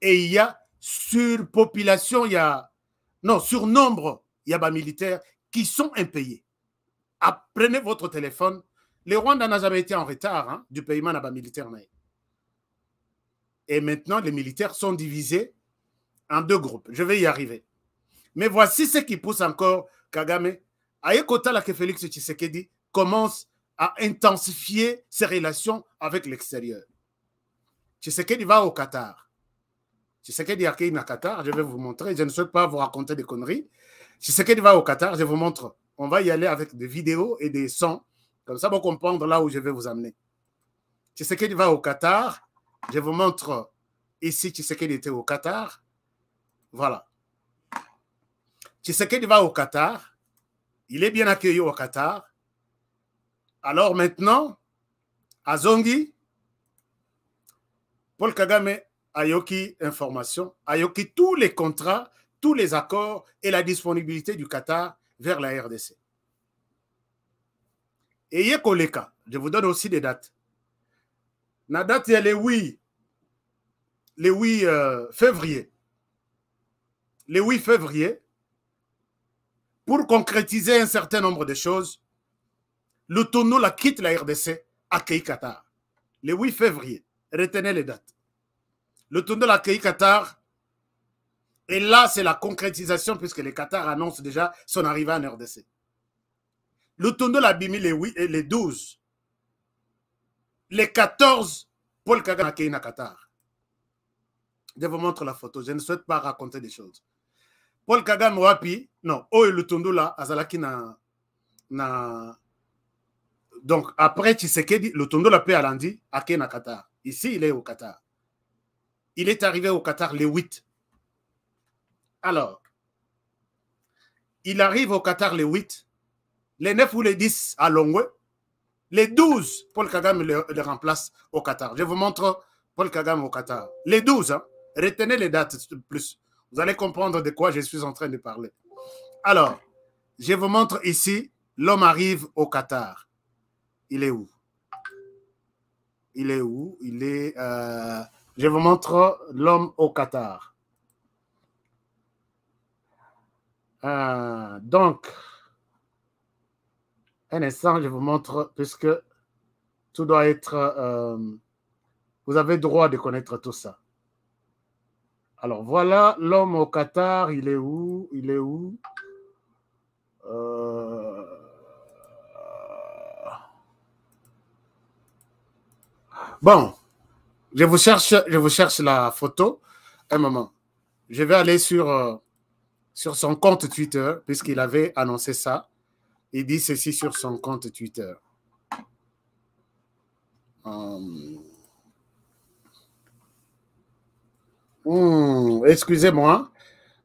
et il y a surpopulation, il y a non, nombre, il y a des militaires qui sont impayés. Apprenez votre téléphone. Le Rwanda n'a jamais été en retard hein, du paiement des militaire. Et maintenant, les militaires sont divisés en deux groupes. Je vais y arriver. Mais voici ce qui pousse encore Kagame à que Félix Tshisekedi commence à intensifier ses relations avec l'extérieur. Tshisekedi va au Qatar. Tshisekedi quitté le Qatar, je vais vous montrer, je ne souhaite pas vous raconter des conneries. Tshisekedi va au Qatar, je vous montre. On va y aller avec des vidéos et des sons, comme ça vous comprendre là où je vais vous amener. Tshisekedi va au Qatar, je vous montre ici Tshisekedi était au Qatar. Voilà qu'il va au Qatar, il est bien accueilli au Qatar. Alors maintenant, à Zongi, Paul Kagame Ayoki Information, Ayoki tous les contrats, tous les accords et la disponibilité du Qatar vers la RDC. Et cas, je vous donne aussi des dates. La date est le 8, le 8 février. Le 8 février, pour concrétiser un certain nombre de choses, le tonneau la quitte la RDC à Qatar. Le 8 février, retenez les dates. Le tonneau la Qatar, et là c'est la concrétisation puisque le Qatar annonce déjà son arrivée en RDC. Le tonneau l'a bimé les, les 12. Les 14, Paul Kagame à Qatar. Je vous montre la photo. Je ne souhaite pas raconter des choses. Paul Kagame wapi? Non, le Tondo là, azalaki na na donc après le le la à à Qatar. Ici, il est au Qatar. Il est arrivé au Qatar le 8. Alors, il arrive au Qatar le 8, les 9 ou les 10 à Longwe, les 12, Paul Kagame le, remplace au Qatar. Je vous montre Paul Kagame au Qatar. Les 12, hein. retenez les dates plus. Vous allez comprendre de quoi je suis en train de parler. Alors, je vous montre ici, l'homme arrive au Qatar. Il est où Il est où Il est... Euh, je vous montre l'homme au Qatar. Euh, donc, un instant, je vous montre, puisque tout doit être... Euh, vous avez droit de connaître tout ça. Alors voilà, l'homme au Qatar, il est où Il est où euh, Bon, je vous cherche, je vous cherche la photo. Un moment. Je vais aller sur, euh, sur son compte Twitter, puisqu'il avait annoncé ça. Il dit ceci sur son compte Twitter. Euh, Hmm, excusez-moi,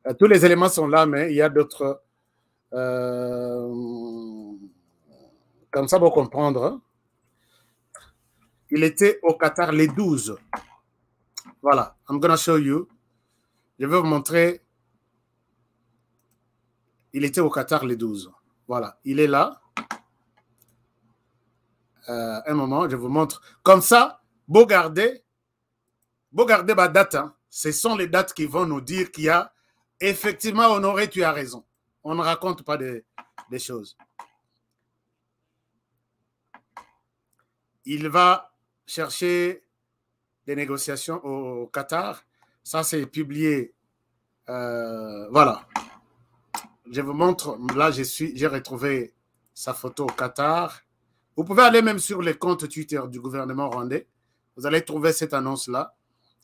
euh, tous les éléments sont là, mais il y a d'autres. Euh, comme ça, pour comprendre. Il était au Qatar les 12. Voilà, I'm gonna show you. Je vais vous montrer. Il était au Qatar les 12. Voilà, il est là. Euh, un moment, je vous montre. Comme ça, beau garder ma date. Hein ce sont les dates qui vont nous dire qu'il y a effectivement, Honoré, tu as raison. On ne raconte pas des choses. Il va chercher des négociations au Qatar. Ça, c'est publié. Euh, voilà. Je vous montre. Là, j'ai retrouvé sa photo au Qatar. Vous pouvez aller même sur les comptes Twitter du gouvernement rwandais. Vous allez trouver cette annonce-là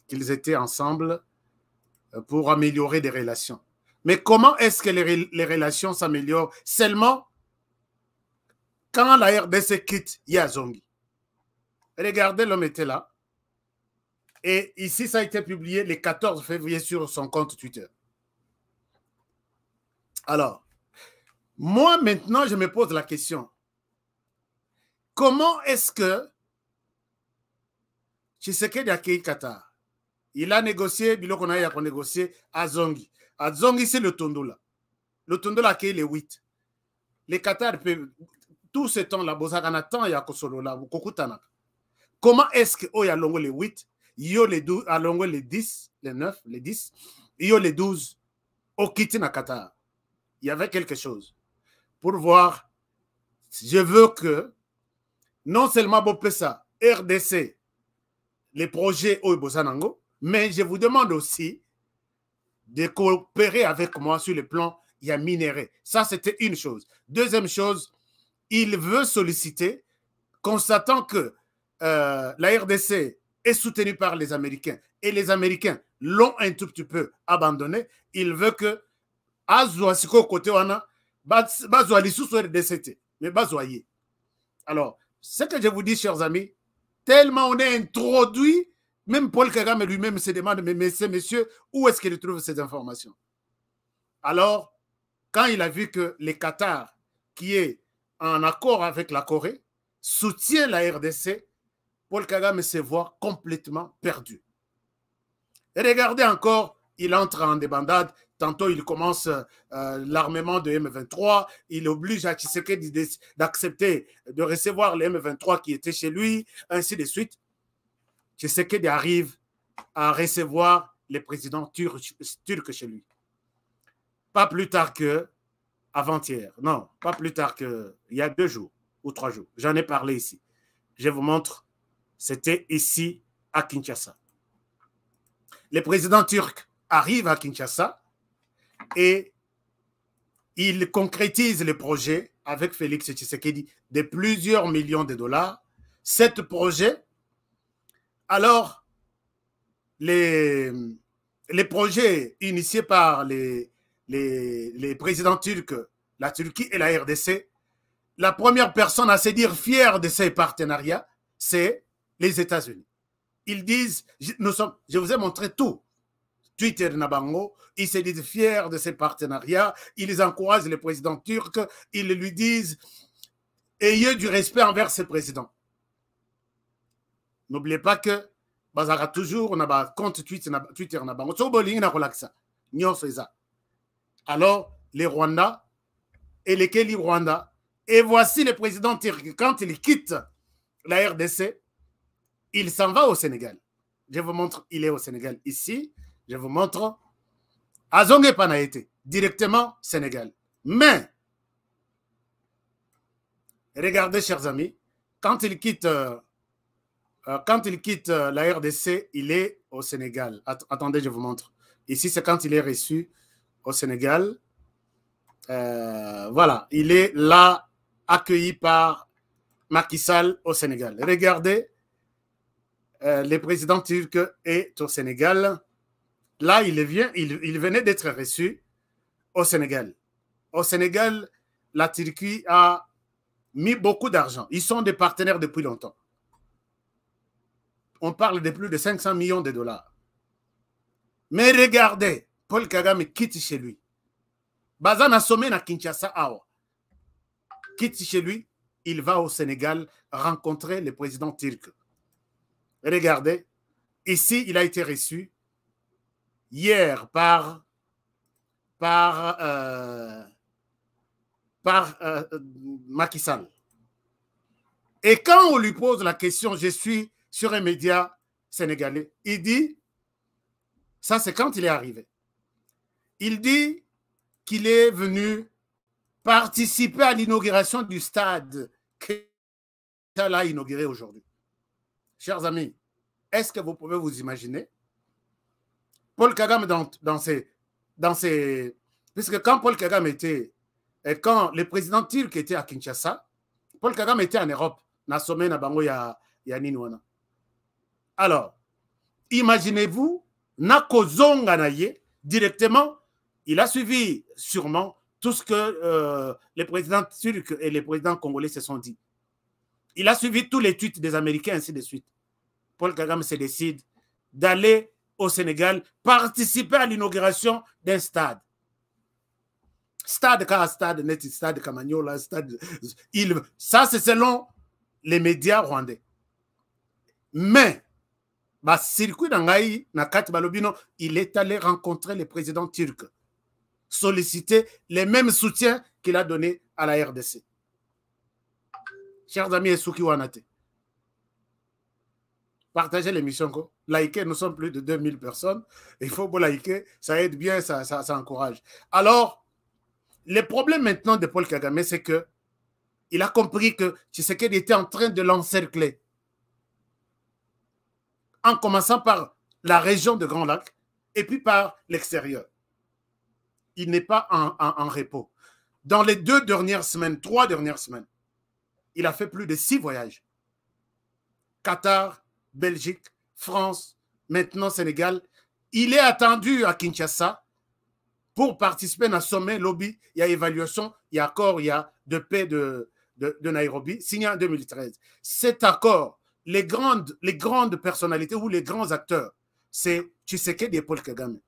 qu'ils étaient ensemble euh, pour améliorer des relations. Mais comment est-ce que les, relations s'améliorent seulement quand la RDC quitte Yazongi Regardez, l'homme était là. Et ici, ça a été publié le 14 février sur son compte Twitter. Alors, moi maintenant, je me pose la question. Comment est-ce que Tshisekedi quitté Qatar il a négocié biloko na à Zongi. À Zongi, c'est le tondola le tondola est le 8 le qatar peuvent, tout ce temps-là a na temps ya kosolola kokutanaka comment est-ce que oh, ya longo le 8 yo le 12 alongo le 10 les 9 les 10 yo les 12 okiti na qatar il y avait quelque chose pour voir je veux que non seulement bopesa rdc les projets oyo oh, boza mais je vous demande aussi de coopérer avec moi sur le plan il Ça, c'était une chose. Deuxième chose, il veut solliciter, constatant que euh, la RDC est soutenue par les Américains et les Américains l'ont un tout petit peu abandonné, il veut que Azuasiko côté wana, RDCT, mais bazoyer. Alors, ce que je vous dis, chers amis, tellement on est introduit même Paul Kagame lui-même se demande, mais, messieurs, où est-ce qu'il trouve ces informations Alors, quand il a vu que le Qatar, qui est en accord avec la Corée, soutient la RDC, Paul Kagame se voit complètement perdu. Et regardez encore, il entre en débandade. Tantôt, il commence euh, l'armement de M23. Il oblige Tshisekedi d'accepter de recevoir les M23 qui étaient chez lui, ainsi de suite. Tshisekedi arrive à recevoir le président turc chez lui. Pas plus tard que avant-hier. Non, pas plus tard que il y a deux jours ou trois jours. J'en ai parlé ici. Je vous montre. C'était ici à Kinshasa. Le président turc arrive à Kinshasa et il concrétise le projet avec Félix Tshisekedi de plusieurs millions de dollars. Cet projet alors, les, projets initiés par les, présidents turcs, la Turquie et la RDC, la première personne à se dire fière de ces partenariats, c'est les États-Unis. Ils disent, nous sommes, je vous ai montré tout. Twitter Nabango, ils se disent fiers de ces partenariats, ils encouragent le président turc, ils lui disent ayez du respect envers ces présidents n'oubliez pas que Bazara toujours on a compte Twitter Twitter alors les Rwanda et les Kéli Rwanda et voici le président quand il quitte la RDC il s'en va au Sénégal je vous montre il est au Sénégal ici je vous montre Azonge Panaete directement Sénégal mais regardez chers amis quand il quitte euh, euh, quand il quitte euh, la RDC, il est au Sénégal. attendez, je vous montre. Ici, c'est quand il est reçu au Sénégal. Euh, voilà, il est là, accueilli par Macky Sall au Sénégal. Regardez, le président turc est au Sénégal. Là, il, vient, il venait d'être reçu au Sénégal. Au Sénégal, la Turquie a mis beaucoup d'argent. Ils sont des partenaires depuis longtemps on parle de plus de 500 millions de dollars. Mais regardez, Paul Kagame quitte chez lui. Bazana sommet à Kinshasa Awa. Quitte chez lui, il va au Sénégal rencontrer le président turc. Regardez, ici, il a été reçu hier par, par, euh, euh, Macky Et quand on lui pose la question, je suis sur un média sénégalais. Il dit, ça c'est quand il est arrivé, il dit qu'il est venu participer à l'inauguration du stade qu'il a inauguré aujourd'hui. Chers amis, est-ce que vous pouvez vous imaginer Paul Kagame dans, dans, ses, dans Puisque quand Paul Kagame était... Et quand le président Tilk était à Kinshasa, Paul Kagame était en Europe, na sommet na bango alors, imaginez-vous, Nakozonga Naye, directement, il a suivi sûrement tout ce que euh, les présidents turcs et les présidents congolais se sont dit. Il a suivi tous les tweets des Américains, ainsi de suite. Paul Kagame se décide d'aller au Sénégal participer à l'inauguration d'un stade. Stade car stade, net stade Kamanyola, stade. ça, c'est selon les médias rwandais. Mais il est allé rencontrer le président turc solliciter les mêmes soutiens qu'il a donné à la rdc chers amis partagez l'émission likez nous sommes plus de 2000 personnes il faut vous liker ça aide bien ça, encourage alors le problème maintenant de Paul Kagame c'est que il a compris que Tshisekedi était en train de l'encercler en commençant par la région de Grand Lac et puis par l'extérieur. Il n'est pas en, repos. Dans les deux dernières semaines, trois dernières semaines, il a fait plus de six voyages. Qatar, Belgique, France, maintenant Sénégal. Il est attendu à Kinshasa pour participer à un sommet lobby. Il y a évaluation, il y a accord, il y a de paix de Nairobi, signé en 2013. Cet accord les grandes, les grandes personnalités ou les grands acteurs, c'est Tshisekedi et Paul Kagame.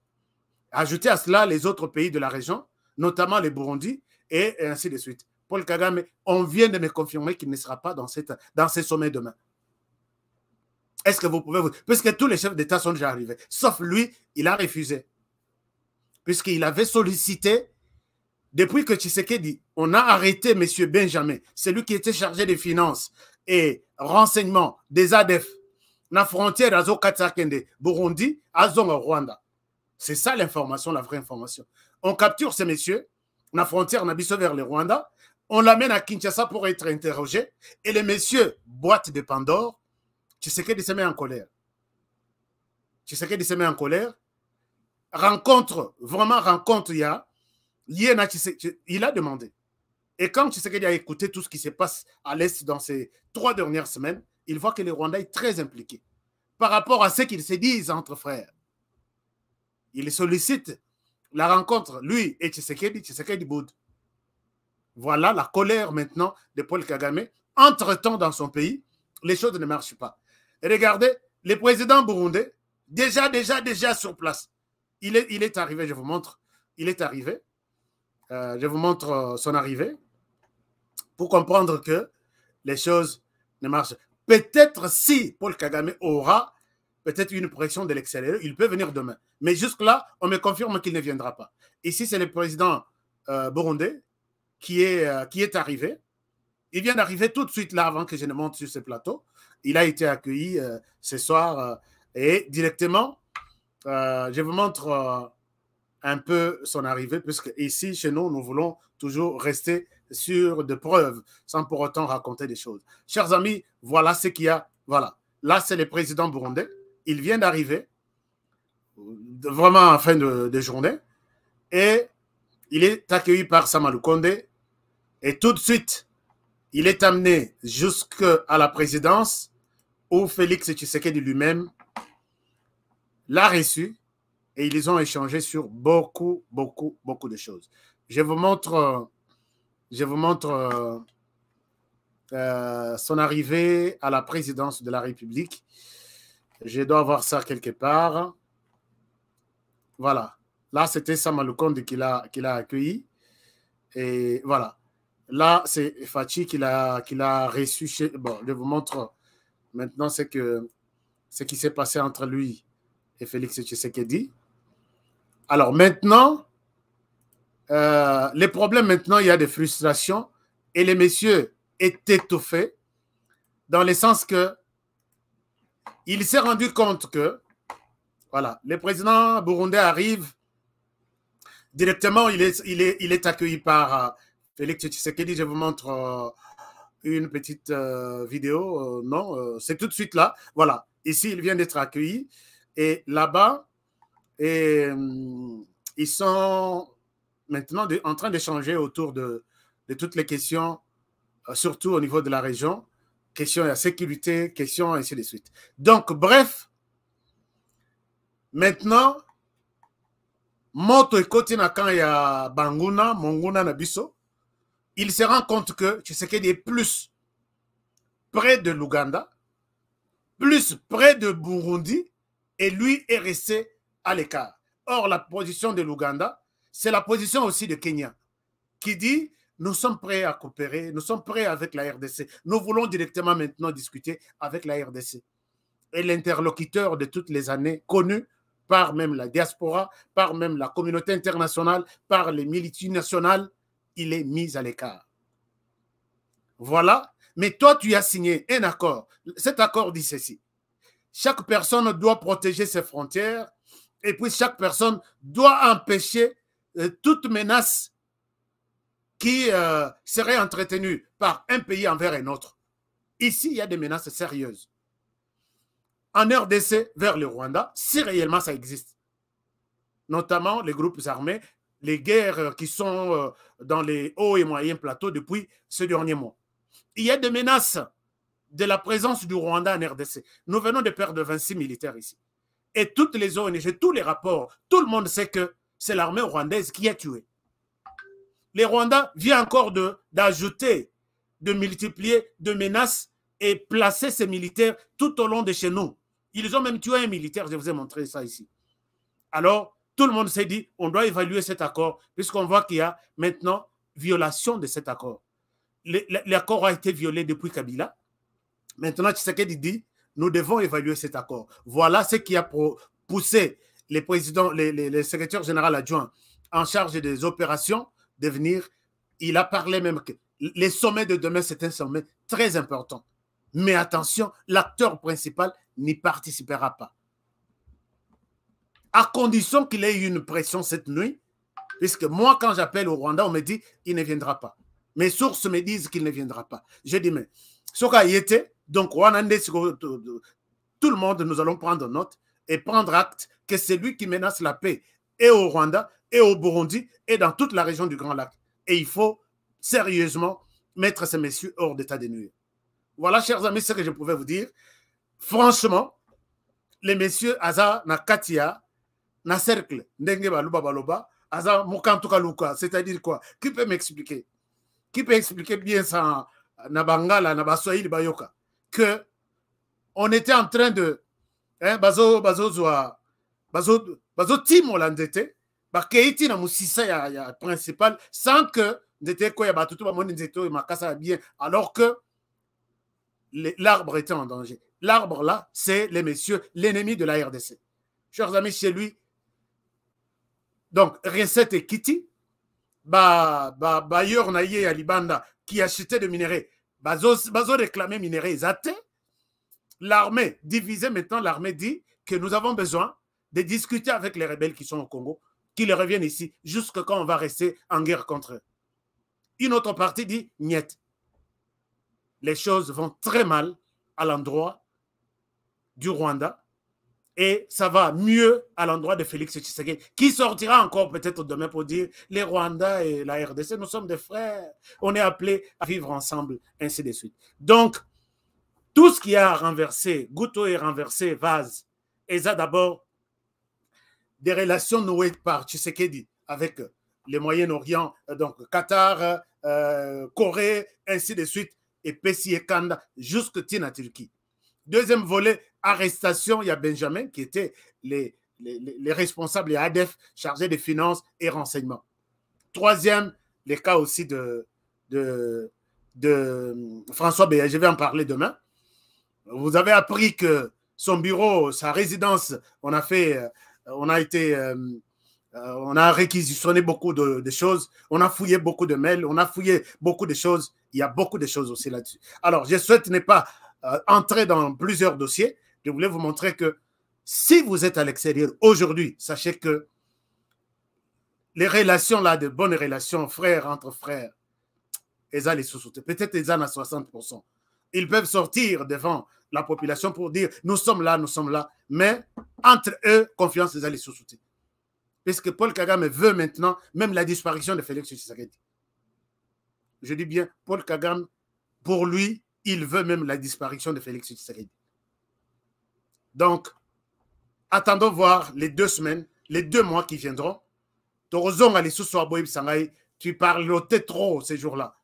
Ajoutez à cela les autres pays de la région, notamment les Burundi, et, ainsi de suite. Paul Kagame, on vient de me confirmer qu'il ne sera pas dans, cette, dans ces sommets demain. Est-ce que vous pouvez vous... Puisque tous les chefs d'État sont déjà arrivés, sauf lui, il a refusé. Puisqu'il avait sollicité depuis que Tshisekedi, on a arrêté M. Benjamin, celui qui était chargé des finances et renseignements des ADF, e la frontière Azo Katsakende, Burundi, Azonga, Rwanda. C'est ça l'information, la vraie information. On capture ces messieurs, la frontière Nabiso vers le Rwanda, on l'amène à Kinshasa pour être interrogé, et les messieurs, boîte de Pandore, Tshisekedi se met en colère. Tshisekedi se met en colère, rencontre, vraiment rencontre, il y a il a demandé. Et quand Tshisekedi a écouté tout ce qui se passe à l'Est dans ces trois dernières semaines, il voit que le Rwanda est très impliqué par rapport à ce qu'ils se disent entre frères. Il sollicite la rencontre, lui et Tshisekedi, Tshisekedi Boud. Voilà la colère maintenant de Paul Kagame. Entre-temps, dans son pays, les choses ne marchent pas. Regardez, le président burundais, déjà, déjà, déjà sur place, il est, il est arrivé, je vous montre, il est arrivé, euh, je vous montre euh, son arrivée pour comprendre que les choses ne marchent. Peut-être si Paul Kagame aura peut-être une pression de l'excellente. il peut venir demain. Mais jusque-là, on me confirme qu'il ne viendra pas. Ici, c'est le président euh, burundais qui est, euh, qui est arrivé. Il vient d'arriver tout de suite là avant que je ne monte sur ce plateau. Il a été accueilli ce soir et directement, je vous montre un peu son arrivée, puisque ici, chez nous, nous voulons toujours rester sur de preuves, sans pour autant raconter des choses. Chers amis, voilà ce qu'il y a. Voilà. Là, c'est le président burundais. Il vient d'arriver, euh, vraiment en fin de, journée, et il est accueilli par Samalou Et tout de suite, il est amené jusqu'à la présidence où Félix Tshisekedi lui-même l'a reçu et ils ont échangé sur beaucoup, beaucoup, beaucoup de choses. Je vous montre, euh, je vous montre euh, euh, son arrivée à la présidence de la République. Je dois avoir ça quelque part. Voilà. Là, c'était Samaloukonde qui l'a accueilli. Et voilà. Là, c'est Fachi qui l'a reçu chez... Bon, je vous montre maintenant ce, que, ce qui s'est passé entre lui et Félix Tshisekedi. Alors maintenant, euh, les problèmes maintenant, il y a des frustrations et les messieurs étaient étouffés dans le sens que il s'est rendu compte que, voilà, le président burundais arrive directement, il est, il est, accueilli par euh, Félix Tshisekedi. Je vous montre euh, une petite vidéo. non, c'est tout de suite là. Voilà, ici, il vient d'être accueilli. Et là-bas, et euh, ils sont maintenant en train d'échanger autour de, toutes les questions, euh, surtout au niveau de la région, question de la sécurité, question ainsi de suite. Donc, bref, maintenant, moto et il à banguna monguna Nabiso, il se rend compte que sais Tshisekedi est plus près de l'Ouganda, plus près de Burundi, et lui est resté à l'écart. Or, la position de l'Ouganda, c'est la position aussi de Kenya, qui dit nous sommes prêts à coopérer, nous sommes prêts avec la RDC. Nous voulons directement maintenant discuter avec la RDC. Et l'interlocuteur de toutes les années, connu par même la diaspora, par même la communauté internationale, par les nationales il est mis à l'écart. Voilà. Mais toi, tu as signé un accord. Cet accord dit ceci. Chaque personne doit protéger ses frontières et puis chaque personne doit empêcher euh, toute menace qui euh, serait entretenue par un pays envers un autre. Ici, il y a des menaces sérieuses. En RDC, vers le Rwanda, si réellement ça existe, notamment les groupes armés, les guerres euh, qui sont dans les hauts et moyens plateaux depuis ce dernier mois. Il y a des menaces de la présence du Rwanda en RDC. Nous venons de perdre 26 militaires ici. Et toutes les ONG, tous les rapports, tout le monde sait que c'est l'armée rwandaise qui a tué. Les Rwandais viennent encore d'ajouter, de, multiplier, de menaces et placer ces militaires tout au long de chez nous. Ils ont même tué un militaire, je vous ai montré ça ici. Alors, tout le monde s'est dit, on doit évaluer cet accord, puisqu'on voit qu'il y a maintenant violation de cet accord. L'accord a été violé depuis Kabila. Maintenant, Tshisekedi dit, nous devons évaluer cet accord. Voilà ce qui a poussé le secrétaire les, adjoint en charge des opérations de venir. Il a parlé même que les sommets de demain, c'est un sommet très important. Mais attention, l'acteur principal n'y participera pas. À condition qu'il ait eu une pression cette nuit, puisque moi, quand j'appelle au Rwanda, on me dit qu'il ne viendra pas. Mes sources me disent qu'il ne viendra pas. Je dis, mais ce qu'il était, donc, tout le monde, nous allons prendre note et prendre acte que c'est lui qui menace la paix et au Rwanda et au Burundi et dans toute la région du Grand Lac. Et il faut sérieusement mettre ces messieurs hors d'état de nuire. Voilà, chers amis, ce que je pouvais vous dire. Franchement, les messieurs Aza Nakatia, Nacercle, Baloba, c'est-à-dire quoi Qui peut m'expliquer Qui peut expliquer bien ça hein? Nabangala, Bayoka que on était en train de hein, bazo bazo zwa bazo bazo team olandete bakeiti na musisa ya, ya principal sans que ndete ko ya batutu ba monde nzeto ma casa bien alors que l'arbre était en danger l'arbre là c'est les messieurs l'ennemi de la RDC chers amis chez lui donc recette et kitty ba ba bailleur naie à libanda qui achetait des minerais bazo, réclamait réclamer minerais atteints. L'armée divisée maintenant, l'armée dit que nous avons besoin de discuter avec les rebelles qui sont au Congo, qu'ils reviennent ici, jusque quand on va rester en guerre contre eux. Une autre partie dit niet. Les choses vont très mal à l'endroit du Rwanda et ça va mieux à l'endroit de Félix Tshisekedi, qui sortira encore peut-être demain pour dire les Rwandais et la RDC, nous sommes des frères, on est appelés à vivre ensemble, ainsi de suite. Donc, tout ce qui a renversé, Guto est renversé, Vaz, et ça d'abord, des relations nouées par Tshisekedi avec le Moyen-Orient, donc Qatar, euh, Corée, ainsi de suite, et Pessi et Kanda, jusque Tina Turquie. Deuxième volet, arrestation, il y a Benjamin qui était les, les, responsables, et ADEF chargés des finances et renseignements. Troisième, les cas aussi de, de, de euh, François Béa, je vais en parler demain. Vous avez appris que son bureau, sa résidence, on a fait, euh, on a été, euh, on a réquisitionné beaucoup de, de choses, on a fouillé beaucoup de mails, on a fouillé beaucoup de choses. Il y a beaucoup de choses aussi là-dessus. Alors, je souhaite ne pas euh, entrer dans plusieurs dossiers, je voulais vous montrer que si vous êtes à l'extérieur aujourd'hui, sachez que les relations là, de bonnes relations, frères entre frères, ils allaient sous Peut-être ils en à 60%. Ils peuvent sortir devant la population pour dire nous sommes là, nous sommes là. Mais entre eux, confiance, ils allaient sous Puisque Paul Kagame veut maintenant même la disparition de Félix Tshisekedi. Je dis bien, Paul Kagame, pour lui, il veut même la disparition de Félix Tshisekedi. Donc, attendons voir les deux semaines, les deux mois qui viendront. tu parles trop ces jours-là.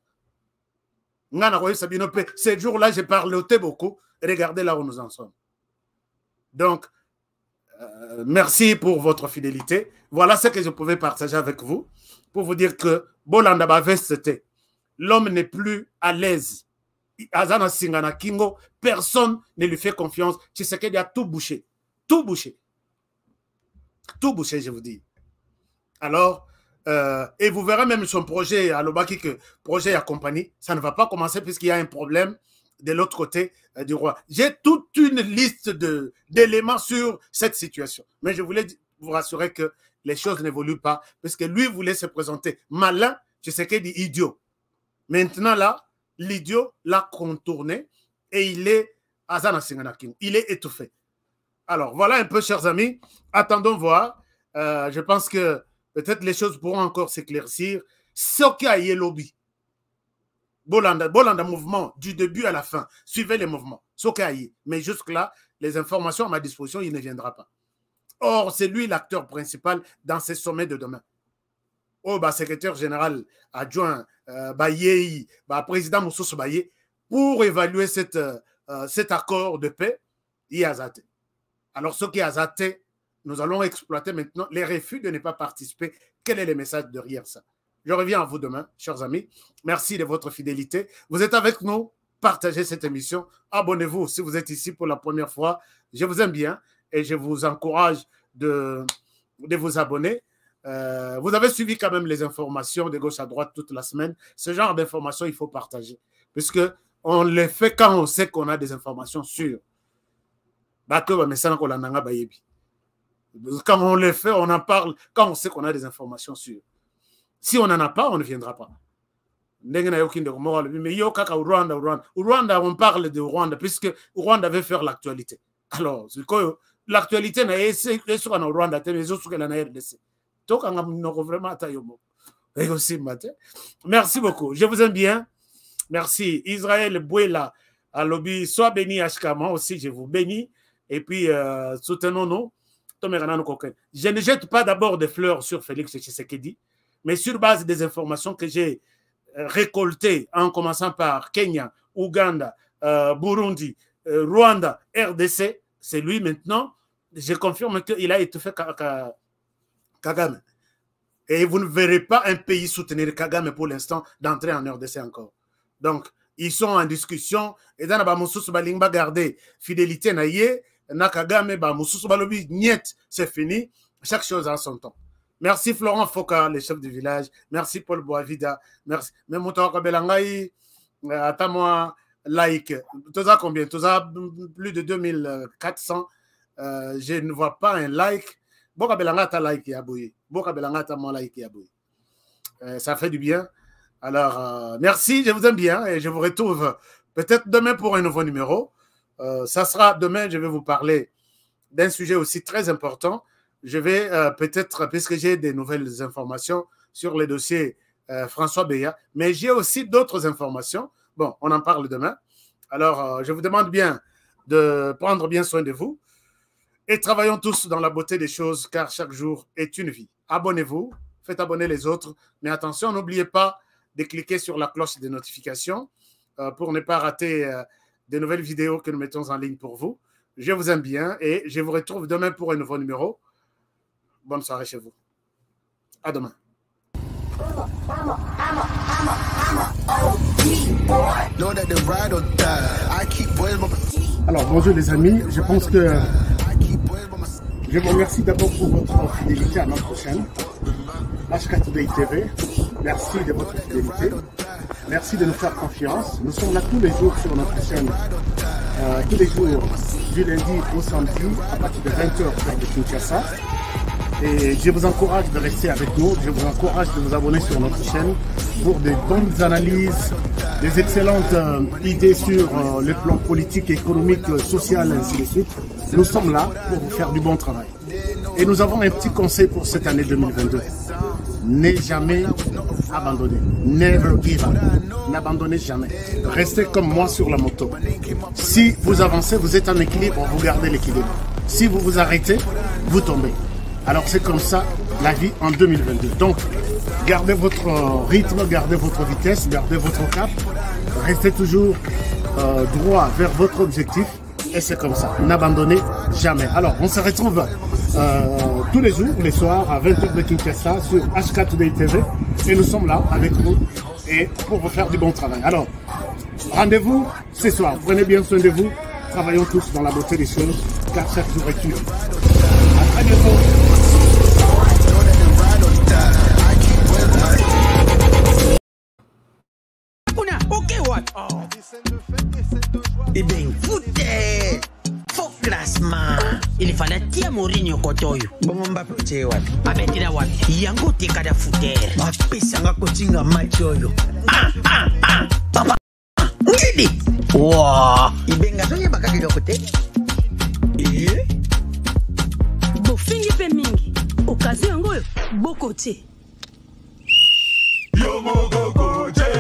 Ces jours-là, j'ai parlé beaucoup. Regardez là où nous en sommes. Donc, euh, merci pour votre fidélité. Voilà ce que je pouvais partager avec vous pour vous dire que Bolanda l'homme n'est plus à l'aise kingo personne ne lui fait confiance tshisekedi a tout bouché tout bouché tout bouché je vous dis alors euh, et vous verrez même son projet à l'obaki que projet et compagnie ça ne va pas commencer puisqu'il y a un problème de l'autre côté euh, du roi j'ai toute une liste d'éléments sur cette situation mais je voulais vous rassurer que les choses n'évoluent pas parce que lui voulait se présenter malin Tshisekedi idiot maintenant là l'idiot l'a contourné et il est il est étouffé. Alors voilà un peu, chers amis. Attendons voir. Euh, je pense que peut-être les choses pourront encore s'éclaircir. Soka lobby. Bolanda, mouvement du début à la fin. Suivez les mouvements. Soka Mais jusque-là, les informations à ma disposition, il ne viendra pas. Or, c'est lui l'acteur principal dans ces sommets de demain au bah, secrétaire général adjoint euh, bah, bah, président président Moussous baye pour évaluer euh, cet accord de paix y a Zaté. alors qui est Zaté, nous allons exploiter maintenant les refus de ne pas participer quel est le message derrière ça je reviens à vous demain chers amis merci de votre fidélité vous êtes avec nous partagez cette émission abonnez-vous si vous êtes ici pour la première fois je vous aime bien et je vous encourage de, de vous abonner euh, vous avez suivi quand même les informations de gauche à droite toute la semaine. Ce genre d'informations, il faut partager. Puisque on les fait quand on sait qu'on a des informations sûres. Quand on les fait, on en parle quand on sait qu'on a des informations sûres. Si on n'en a pas, on ne viendra pas. Mais on parle de Rwanda, puisque Rwanda veut faire l'actualité. Alors, l'actualité, c'est sur Rwanda, mais c'est sur la RDC. Merci beaucoup. Je vous aime bien. Merci. Israël Bouela, à l'objet, soit béni, moi aussi, je vous bénis. Et puis, euh, soutenons-nous. Je ne jette pas d'abord des fleurs sur Félix Tshisekedi, mais sur base des informations que j'ai euh, récoltées, en commençant par Kenya, Ouganda, euh, Burundi, Rwanda, RDC, c'est lui maintenant. Je confirme qu'il a été fait Kagame. Et vous ne verrez pas un pays soutenir Kagame pour l'instant d'entrer en RDC encore. Donc, ils sont en discussion. Et dans la balingba garder fidélité naie, na Kagame c'est fini. Chaque chose a son temps. Merci Florent Foka, le chef du village. Merci Paul Boavida. Merci. Même Moutouaka attends moi like. Tous à combien plus de 2400. Euh, je ne vois pas un like like eh, ça fait du bien alors euh, merci je vous aime bien et je vous retrouve peut-être demain pour un nouveau numéro euh, ça sera demain je vais vous parler d'un sujet aussi très important je vais euh, peut-être puisque j'ai des nouvelles informations sur les dossiers François béa mais j'ai aussi d'autres informations bon on en parle demain alors je vous demande bien de prendre bien soin de vous et travaillons tous dans la beauté des choses, car chaque jour est une vie. Abonnez-vous, faites abonner les autres. Mais attention, n'oubliez pas de cliquer sur la cloche des notifications euh, pour ne pas rater euh, des nouvelles vidéos que nous mettons en ligne pour vous. Je vous aime bien et je vous retrouve demain pour un nouveau numéro. Bonne soirée chez vous. À demain. Alors bonjour les amis, je pense que je vous remercie d'abord pour votre fidélité à notre chaîne, Today TV. Merci de votre fidélité. Merci de nous faire confiance. Nous sommes là tous les jours sur notre chaîne, euh, tous les jours, du lundi au samedi, à partir de 20h sur Kinshasa. Et je vous encourage de rester avec nous. Je vous encourage de vous abonner sur notre chaîne pour des bonnes analyses, des excellentes euh, idées sur euh, le plan politique, économique, euh, social, ainsi de suite. Nous sommes là pour vous faire du bon travail. Et nous avons un petit conseil pour cette année 2022. N'est jamais abandonné. Never give up. N'abandonnez jamais. Restez comme moi sur la moto. Si vous avancez, vous êtes en équilibre, vous gardez l'équilibre. Si vous vous arrêtez, vous tombez. Alors c'est comme ça la vie en 2022. Donc gardez votre rythme, gardez votre vitesse, gardez votre cap, restez toujours euh, droit vers votre objectif et c'est comme ça. N'abandonnez jamais. Alors on se retrouve euh, tous les jours, les soirs à 20h de Kinshasa sur H4 Today TV et nous sommes là avec vous et pour vous faire du bon travail. Alors rendez-vous ce soir. Prenez bien soin de vous. Travaillons tous dans la beauté des choses car chaque jour est À très bientôt. Eh bien, foutez classement ilifala tia morinio koto oyo bongo mbaplotie wapi abetela ah wapi yango tekada futere bapesanga ah, kotinga mati oyo ah, papa ngidi wa eh ibenga toyebaka biloko te bofingi mpe mingi okazio yango oyo boko te yo moko koje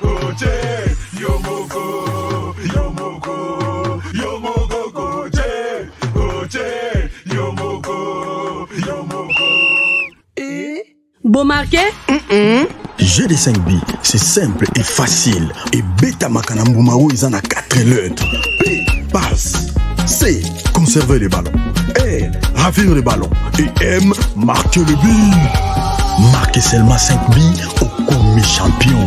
koje Yomoko, Yomoko, Yomoko, Goje, Goje, Yomoko, Yomoko. Et Bon marqué mm Jeu des 5 billes, c'est simple et facile. Et bêta makanambumao, ils en a 4 lettres. P, passe. C, conserver les ballons. E. ravir les ballons. Et M, marquer le but. Marquez seulement 5 billes au commis champion.